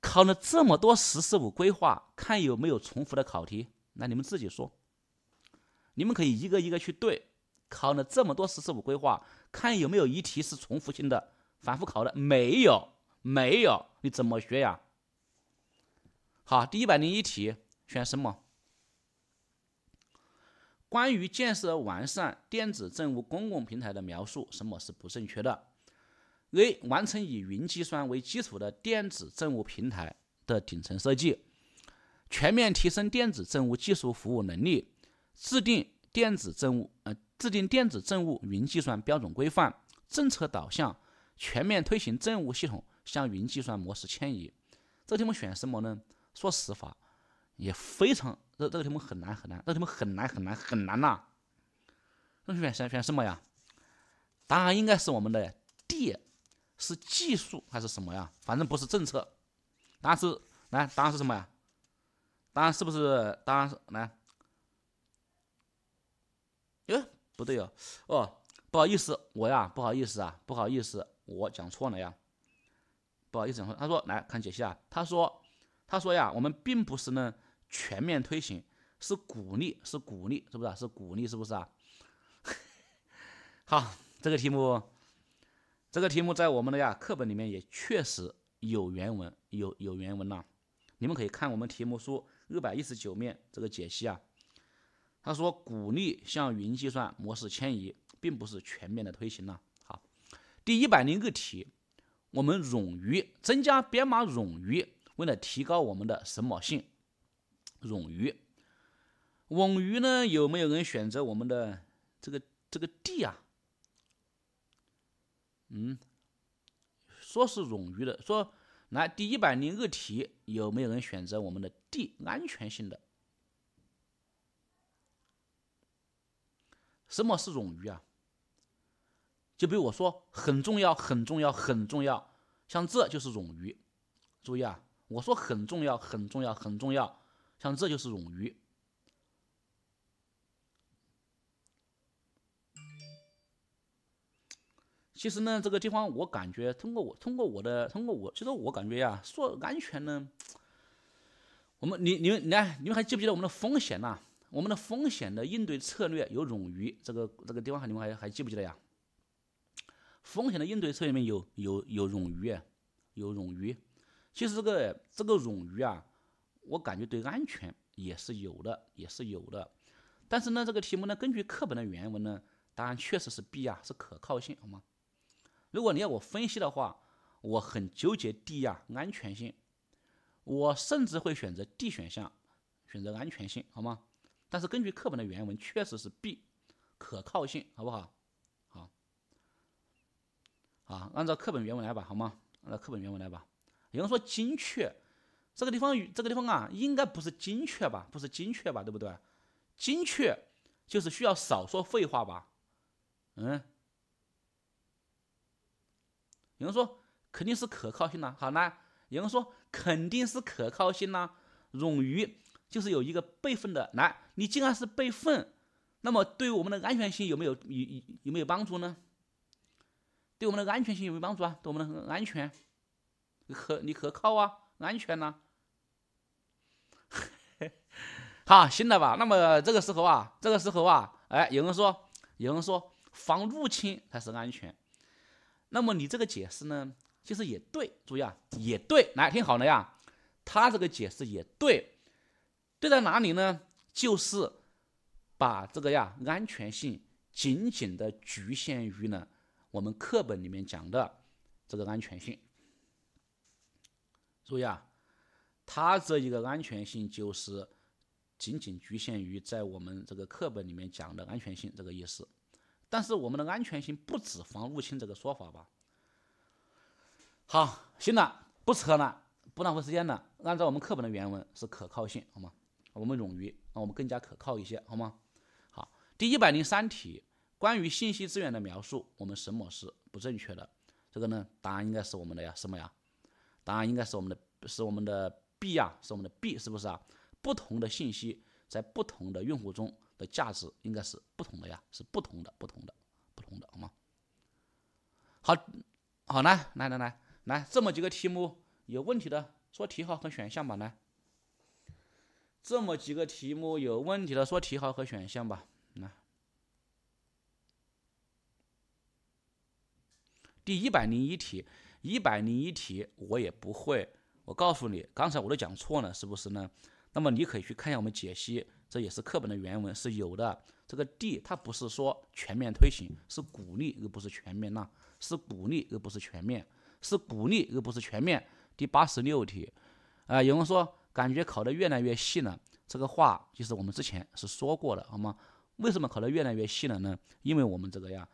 考了这么多“十四五”规划，看有没有重复的考题？那你们自己说，你们可以一个一个去对。考了这么多“十四五”规划，看有没有一题是重复性的、反复考的？没有，没有，你怎么学呀？好，第一百零一题选什么？关于建设完善电子政务公共平台的描述，什么是不正确的？A 完成以云计算为基础的电子政务平台的顶层设计，全面提升电子政务技术服务能力，制定电子政务呃制定电子政务云计算标准规范政策导向，全面推行政务系统向云计算模式迁移。这题目选什么呢？说实话，也非常这这个题目很难很难，这个题目很难很难很难呐。那选选选什么呀？答案应该是我们的 D。是技术还是什么呀？反正不是政策，答案是来，答案是什么呀？答案是不是？当然是来？哟，不对哦，哦，不好意思，我呀，不好意思啊，不好意思，我讲错了呀，不好意思。他说来看解析啊，他说，他说呀，我们并不是呢全面推行，是鼓励，是鼓励，是不是？是鼓励，是不是啊？(laughs) 好，这个题目。这个题目在我们的呀课本里面也确实有原文，有有原文呐。你们可以看我们题目书二百一十九面这个解析啊。他说鼓励向云计算模式迁移，并不是全面的推行呐。好，第一百零个题，我们冗余增加编码冗余，为了提高我们的什么性？冗余。冗余呢？有没有人选择我们的这个这个 D 啊？嗯，说是冗余的。说来第一百零二题，有没有人选择我们的 D 安全性的？什么是冗余啊？就比如我说很重要，很重要，很重要，像这就是冗余。注意啊，我说很重要，很重要，很重要，像这就是冗余。其实呢，这个地方我感觉，通过我通过我的通过我，其实我感觉呀，说安全呢，我们你你们，来你们还记不记得我们的风险呐？我们的风险的应对策略有冗余，这个这个地方你们还还记不记得呀？风险的应对策略里面有有有冗余，有冗余。其实这个这个冗余啊，我感觉对安全也是有的，也是有的。但是呢，这个题目呢，根据课本的原文呢，答案确实是 B 啊，是可靠性，好吗？如果你要我分析的话，我很纠结。D 啊，安全性，我甚至会选择 D 选项，选择安全性，好吗？但是根据课本的原文，确实是 B，可靠性，好不好？好，啊，按照课本原文来吧，好吗？按照课本原文来吧。有人说精确，这个地方与这个地方啊，应该不是精确吧？不是精确吧？对不对？精确就是需要少说废话吧？嗯。有人说肯定是可靠性呐，好那有人说肯定是可靠性呐，冗余就是有一个备份的。来，你既然是备份，那么对我们的安全性有没有有有没有帮助呢？对我们的安全性有没有帮助啊？对我们的安全可你可靠啊？安全呐？(laughs) 好，行了吧？那么这个时候啊，这个时候啊，哎，有人说有人说防入侵才是安全。那么你这个解释呢，其实也对。注意啊，也对。来听好了呀，他这个解释也对。对在哪里呢？就是把这个呀安全性仅仅的局限于呢我们课本里面讲的这个安全性。注意啊，他这一个安全性就是仅仅局限于在我们这个课本里面讲的安全性这个意思。但是我们的安全性不止防入侵这个说法吧？好，行了，不扯了，不浪费时间了。按照我们课本的原文是可靠性，好吗？我们冗余，让我们更加可靠一些，好吗？好，第一百零三题，关于信息资源的描述，我们什么是不正确的？这个呢，答案应该是我们的呀，什么呀？答案应该是我们的，是我们的 B 呀，是我们的 B，是不是啊？不同的信息在不同的用户中。的价值应该是不同的呀，是不同的，不同的，不同的，好吗？好，好来来来来来，这么几个题目有问题的，说题号和选项吧，来，这么几个题目有问题的，说题号和选项吧，来。第一百零一题，一百零一题我也不会，我告诉你，刚才我都讲错了，是不是呢？那么你可以去看一下我们解析。这也是课本的原文是有的。这个 D 它不是说全面推行，是鼓励而不是全面呐，是鼓励而不是全面，是鼓励而不是全面。第八十六题，啊，有人说感觉考的越来越细了。这个话就是我们之前是说过的，好吗？为什么考的越来越细了呢？因为我们这个呀，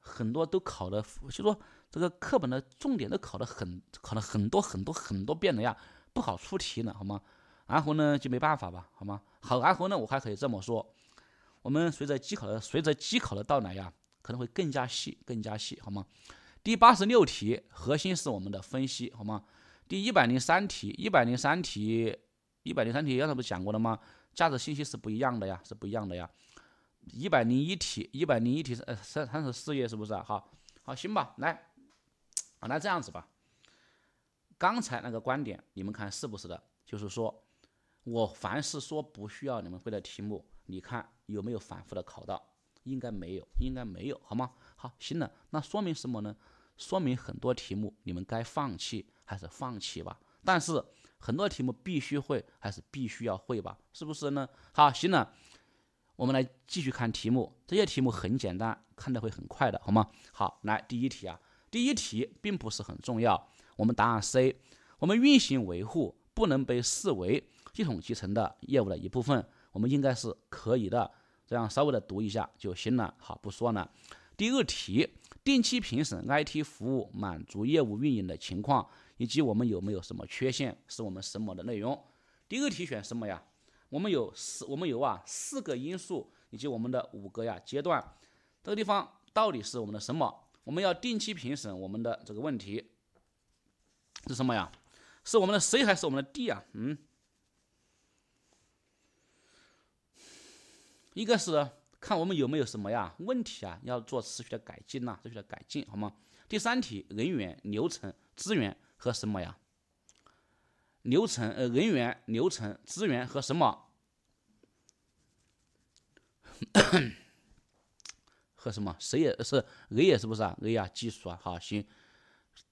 很多都考的，就说这个课本的重点都考的很，考了很多很多很多遍了呀，不好出题了，好吗？然后呢，就没办法吧，好吗？好，然后呢，我还可以这么说，我们随着机考的随着机考的到来呀，可能会更加细，更加细，好吗？第八十六题核心是我们的分析，好吗？第一百零三题，一百零三题，一百零三题刚才不是讲过了吗？价值信息是不一样的呀，是不一样的呀。一百零一题，一百零一题是呃三三十四页，是不是？好，好，行吧，来，啊，那这样子吧，刚才那个观点你们看是不是的？就是说。我凡是说不需要你们会的题目，你看有没有反复的考到？应该没有，应该没有，好吗？好，行了，那说明什么呢？说明很多题目你们该放弃还是放弃吧。但是很多题目必须会，还是必须要会吧？是不是呢？好，行了，我们来继续看题目。这些题目很简单，看的会很快的，好吗？好，来第一题啊，第一题并不是很重要，我们答案 C，我们运行维护不能被视为。系统集成的业务的一部分，我们应该是可以的。这样稍微的读一下就行了。好，不说了。第二题，定期评审 IT 服务满足业务运营的情况，以及我们有没有什么缺陷，是我们什么的内容？第二题选什么呀？我们有四，我们有啊四个因素，以及我们的五个呀阶段。这个地方到底是我们的什么？我们要定期评审我们的这个问题，是什么呀？是我们的 C 还是我们的 D 啊？嗯。一个是看我们有没有什么呀问题啊，要做持续的改进呐，持续的改进，好吗？第三题，人员、流程、资源和什么呀？流程呃，人员、流程、资源和什么？(coughs) 和什么？谁也是 A 也是不是啊？A 啊，技术啊，好行。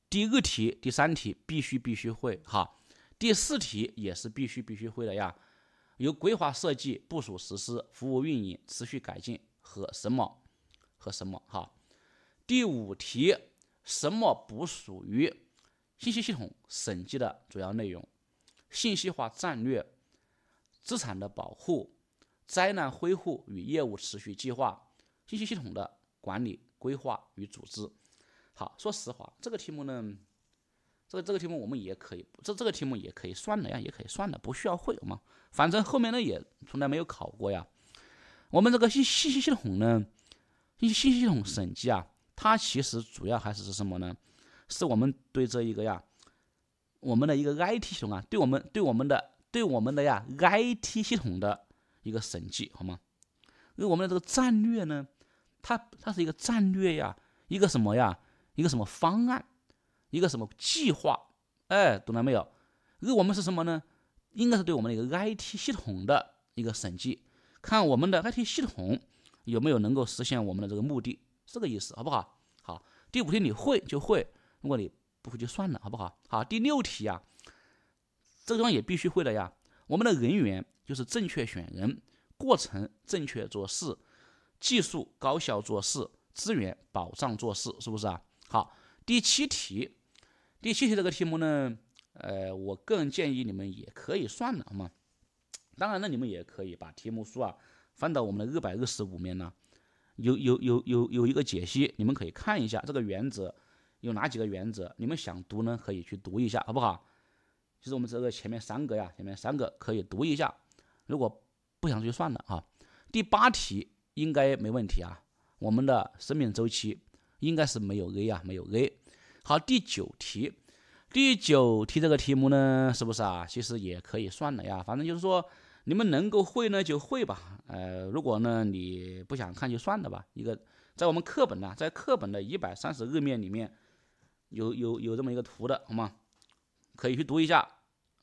第二题、第三题必须必须会哈，第四题也是必须必须会的呀。由规划设计、部署实施、服务运营、持续改进和什么？和什么？哈，第五题，什么不属于信息系统审计的主要内容？信息化战略、资产的保护、灾难恢复与业务持续计划、信息系统的管理、规划与组织。好，说实话，这个题目呢？这个这个题目我们也可以，这这个题目也可以算了呀，也可以算了，不需要会好吗？反正后面呢也从来没有考过呀。我们这个信信息系统呢，信信息系统审计啊，它其实主要还是是什么呢？是我们对这一个呀，我们的一个 IT 系统啊，对我们对我们的对我们的呀 IT 系统的一个审计好吗？因为我们的这个战略呢，它它是一个战略呀，一个什么呀，一个什么方案。一个什么计划？哎，懂了没有？而我们是什么呢？应该是对我们的一个 IT 系统的一个审计，看我们的 IT 系统有没有能够实现我们的这个目的，是这个意思，好不好？好。第五题你会就会，如果你不会就算了，好不好？好。第六题啊，这个地方也必须会了呀。我们的人员就是正确选人，过程正确做事，技术高效做事，资源保障做事，是不是啊？好。第七题。第七题这个题目呢，呃，我个人建议你们也可以算了，好吗？当然了，你们也可以把题目书啊翻到我们的二百二十五面呢，有有有有有一个解析，你们可以看一下这个原则有哪几个原则，你们想读呢可以去读一下，好不好？就是我们这个前面三个呀，前面三个可以读一下，如果不想去算了啊。第八题应该没问题啊，我们的生命周期应该是没有 A 啊，没有 A。好，第九题，第九题这个题目呢，是不是啊？其实也可以算了呀，反正就是说你们能够会呢就会吧。呃，如果呢你不想看就算了吧。一个在我们课本呢，在课本的一百三十二面里面有有有这么一个图的，好吗？可以去读一下，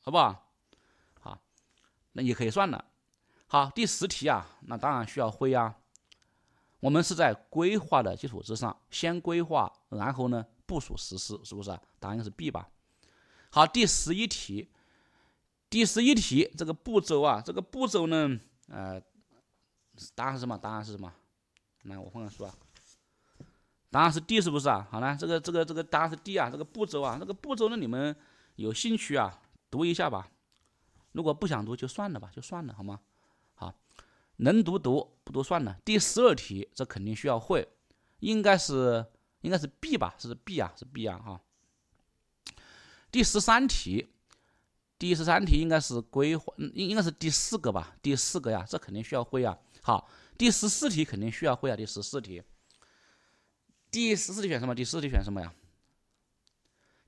好不好？好，那也可以算了。好，第十题啊，那当然需要会啊。我们是在规划的基础之上，先规划，然后呢？部署实施是不是啊？答案是 B 吧。好，第十一题，第十一题这个步骤啊，这个步骤呢，呃，答案是什么？答案是什么？来，我换个书啊。答案是 D，是不是啊？好了，这个这个这个答案是 D 啊。这个步骤啊，那个步骤呢，你们有兴趣啊，读一下吧。如果不想读就算了吧，就算了好吗？好，能读读，不读算了。第十二题，这肯定需要会，应该是。应该是 B 吧，是 B 啊，是 B 啊哈。第十三题，第十三题应该是规，划，应应该是第四个吧，第四个呀，这肯定需要会啊。好，第十四题肯定需要会啊。第十四题，第十四题选什么？第十四题选什么呀？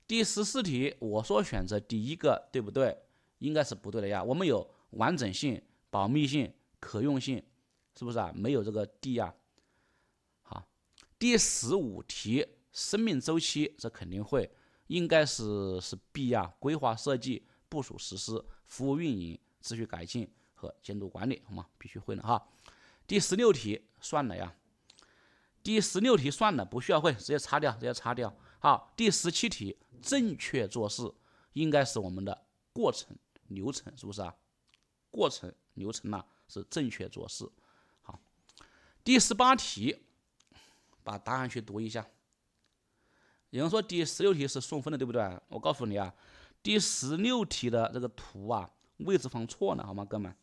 第十四题，我说选择第一个，对不对？应该是不对的呀。我们有完整性、保密性、可用性，是不是啊？没有这个 D 呀。第十五题，生命周期这肯定会，应该是是 B 呀，规划设计、部署实施、服务运营、持续改进和监督管理，好吗？必须会了哈。第十六题算了呀，第十六题算了，不需要会，直接擦掉，直接擦掉。好，第十七题，正确做事应该是我们的过程流程，是不是啊？过程流程呢是正确做事。好，第十八题。把答案去读一下，有人说第十六题是送分的，对不对？我告诉你啊，第十六题的这个图啊，位置放错了，好吗，哥们？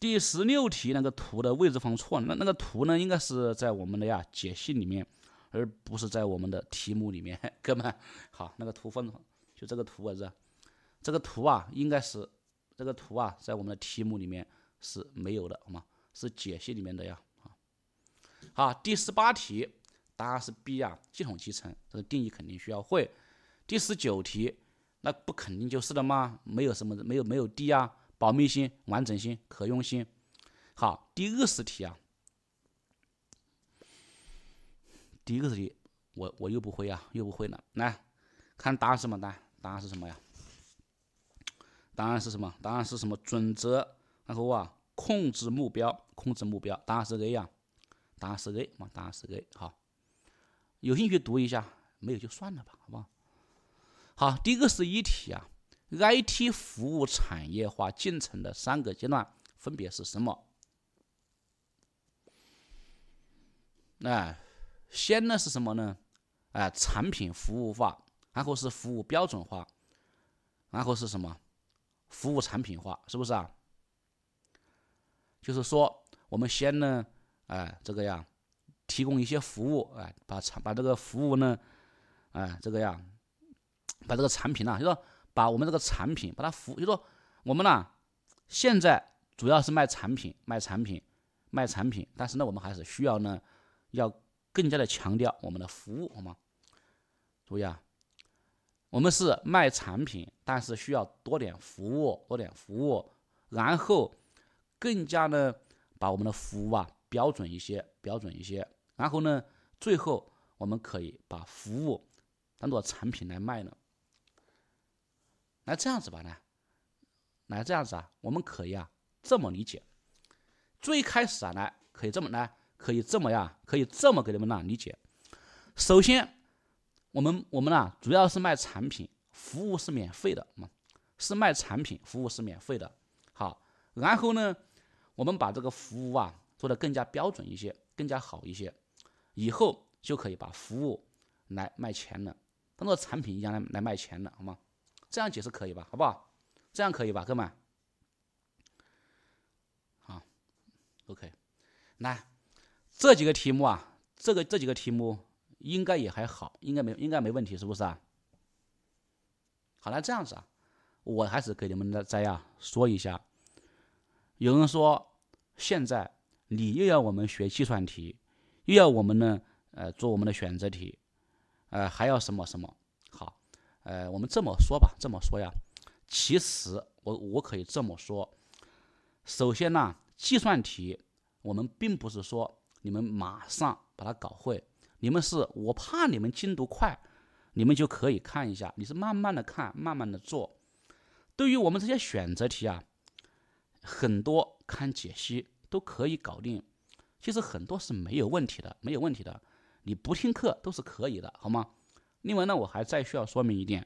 第十六题那个图的位置放错了，那那个图呢，应该是在我们的呀解析里面，而不是在我们的题目里面，哥们。好，那个图放就这个图啊，这这个图啊，应该是这个图啊，在我们的题目里面。是没有的，好吗？是解析里面的呀。啊，好，第十八题答案是 B 啊，系统集成这个定义肯定需要会。第十九题那不肯定就是了吗？没有什么没有没有 D 啊，保密性、完整性、可用性。好，第二十题啊，第一个题我我又不会呀，又不会了。来看答案是什么？答答案是什么呀？答案是什么？答案是什么准则？然后啊，控制目标，控制目标，答案是 A 啊，答案是 A 嘛，答案是 A。好，有兴趣读一下，没有就算了吧，好不好？好，第二十一题啊，IT 服务产业化进程的三个阶段分别是什么？那先呢是什么呢？哎，产品服务化，然后是服务标准化，然后是什么？服务产品化，是不是啊？就是说，我们先呢，哎，这个呀，提供一些服务，哎，把产把这个服务呢，哎，这个呀，把这个产品呢，就说把我们这个产品把它服，就说我们呢，现在主要是卖产品，卖产品，卖产品，但是呢，我们还是需要呢，要更加的强调我们的服务，好吗？注意啊，我们是卖产品，但是需要多点服务，多点服务，然后。更加呢，把我们的服务啊标准一些，标准一些，然后呢，最后我们可以把服务当做产品来卖呢。来这样子吧呢，来这样子啊，我们可以啊这么理解。最开始啊来可以这么来，可以这么呀，可以这么给你们呢理解。首先，我们我们呢主要是卖产品，服务是免费的嘛，是卖产品，服务是免费的。好，然后呢。我们把这个服务啊做得更加标准一些，更加好一些，以后就可以把服务来卖钱了，当做产品一样来来卖钱了，好吗？这样解释可以吧？好不好？这样可以吧，哥们？好，OK。来，这几个题目啊，这个这几个题目应该也还好，应该没应该没问题，是不是啊？好，那这样子啊，我还是给你们再呀说一下，有人说。现在你又要我们学计算题，又要我们呢，呃，做我们的选择题，呃，还要什么什么？好，呃，我们这么说吧，这么说呀，其实我我可以这么说，首先呢，计算题我们并不是说你们马上把它搞会，你们是，我怕你们进度快，你们就可以看一下，你是慢慢的看，慢慢的做。对于我们这些选择题啊，很多。看解析都可以搞定，其实很多是没有问题的，没有问题的，你不听课都是可以的，好吗？另外呢，我还再需要说明一点，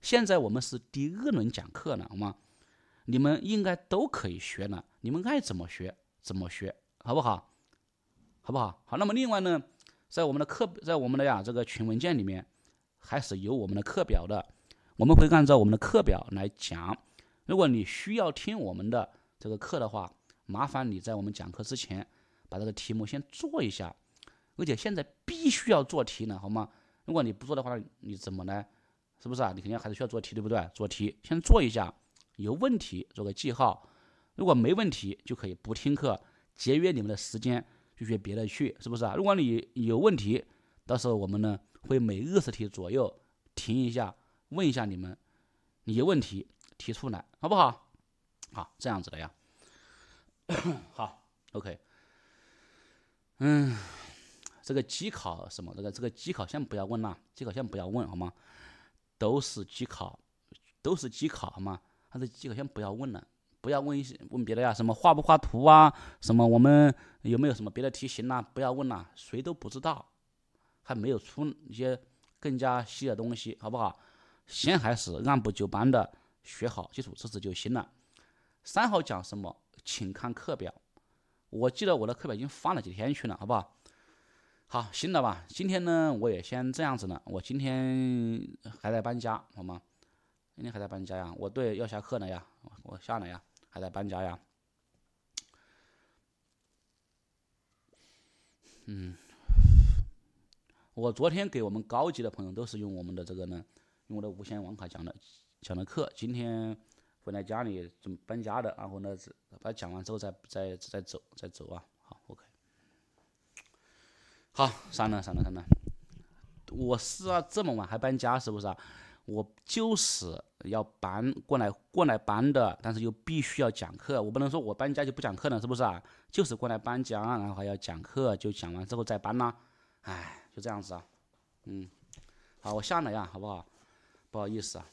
现在我们是第二轮讲课呢，好吗？你们应该都可以学了，你们爱怎么学怎么学，好不好？好不好？好。那么另外呢，在我们的课，在我们的呀这个群文件里面，还是有我们的课表的，我们会按照我们的课表来讲。如果你需要听我们的这个课的话，麻烦你在我们讲课之前，把这个题目先做一下，而且现在必须要做题呢，好吗？如果你不做的话，你怎么呢？是不是啊？你肯定还是需要做题，对不对？做题先做一下，有问题做个记号，如果没问题就可以不听课，节约你们的时间，去学别的去，是不是啊？如果你有问题，到时候我们呢会每二十题左右停一下，问一下你们，你有问题提出来，好不好？好，这样子的呀。(coughs) 好，OK，嗯，这个机考什么？这个这个机考先不要问啦，机考先不要问好吗？都是机考，都是机考好吗？还是机考先不要问了，不要问一些问别的呀，什么画不画图啊，什么我们有没有什么别的题型啦？不要问了，谁都不知道，还没有出一些更加细的东西，好不好？先还是按部就班的学好基础知识就行了。三号讲什么？请看课表，我记得我的课表已经放了几天去了，好不好？好，行了吧？今天呢，我也先这样子呢。我今天还在搬家，好吗？今天还在搬家呀？我对要下课了呀，我下了呀，还在搬家呀。嗯，我昨天给我们高级的朋友都是用我们的这个呢，用我的无线网卡讲的讲的课，今天。回来家里怎么搬家的？然后呢，把讲完之后再再再走，再走啊。好，OK。好，三了三了三了。我是啊，这么晚还搬家是不是啊？我就是要搬过来，过来搬的，但是又必须要讲课，我不能说我搬家就不讲课了，是不是啊？就是过来搬家，然后还要讲课，就讲完之后再搬呐。唉，就这样子啊。嗯，好，我下来呀？好不好？不好意思啊。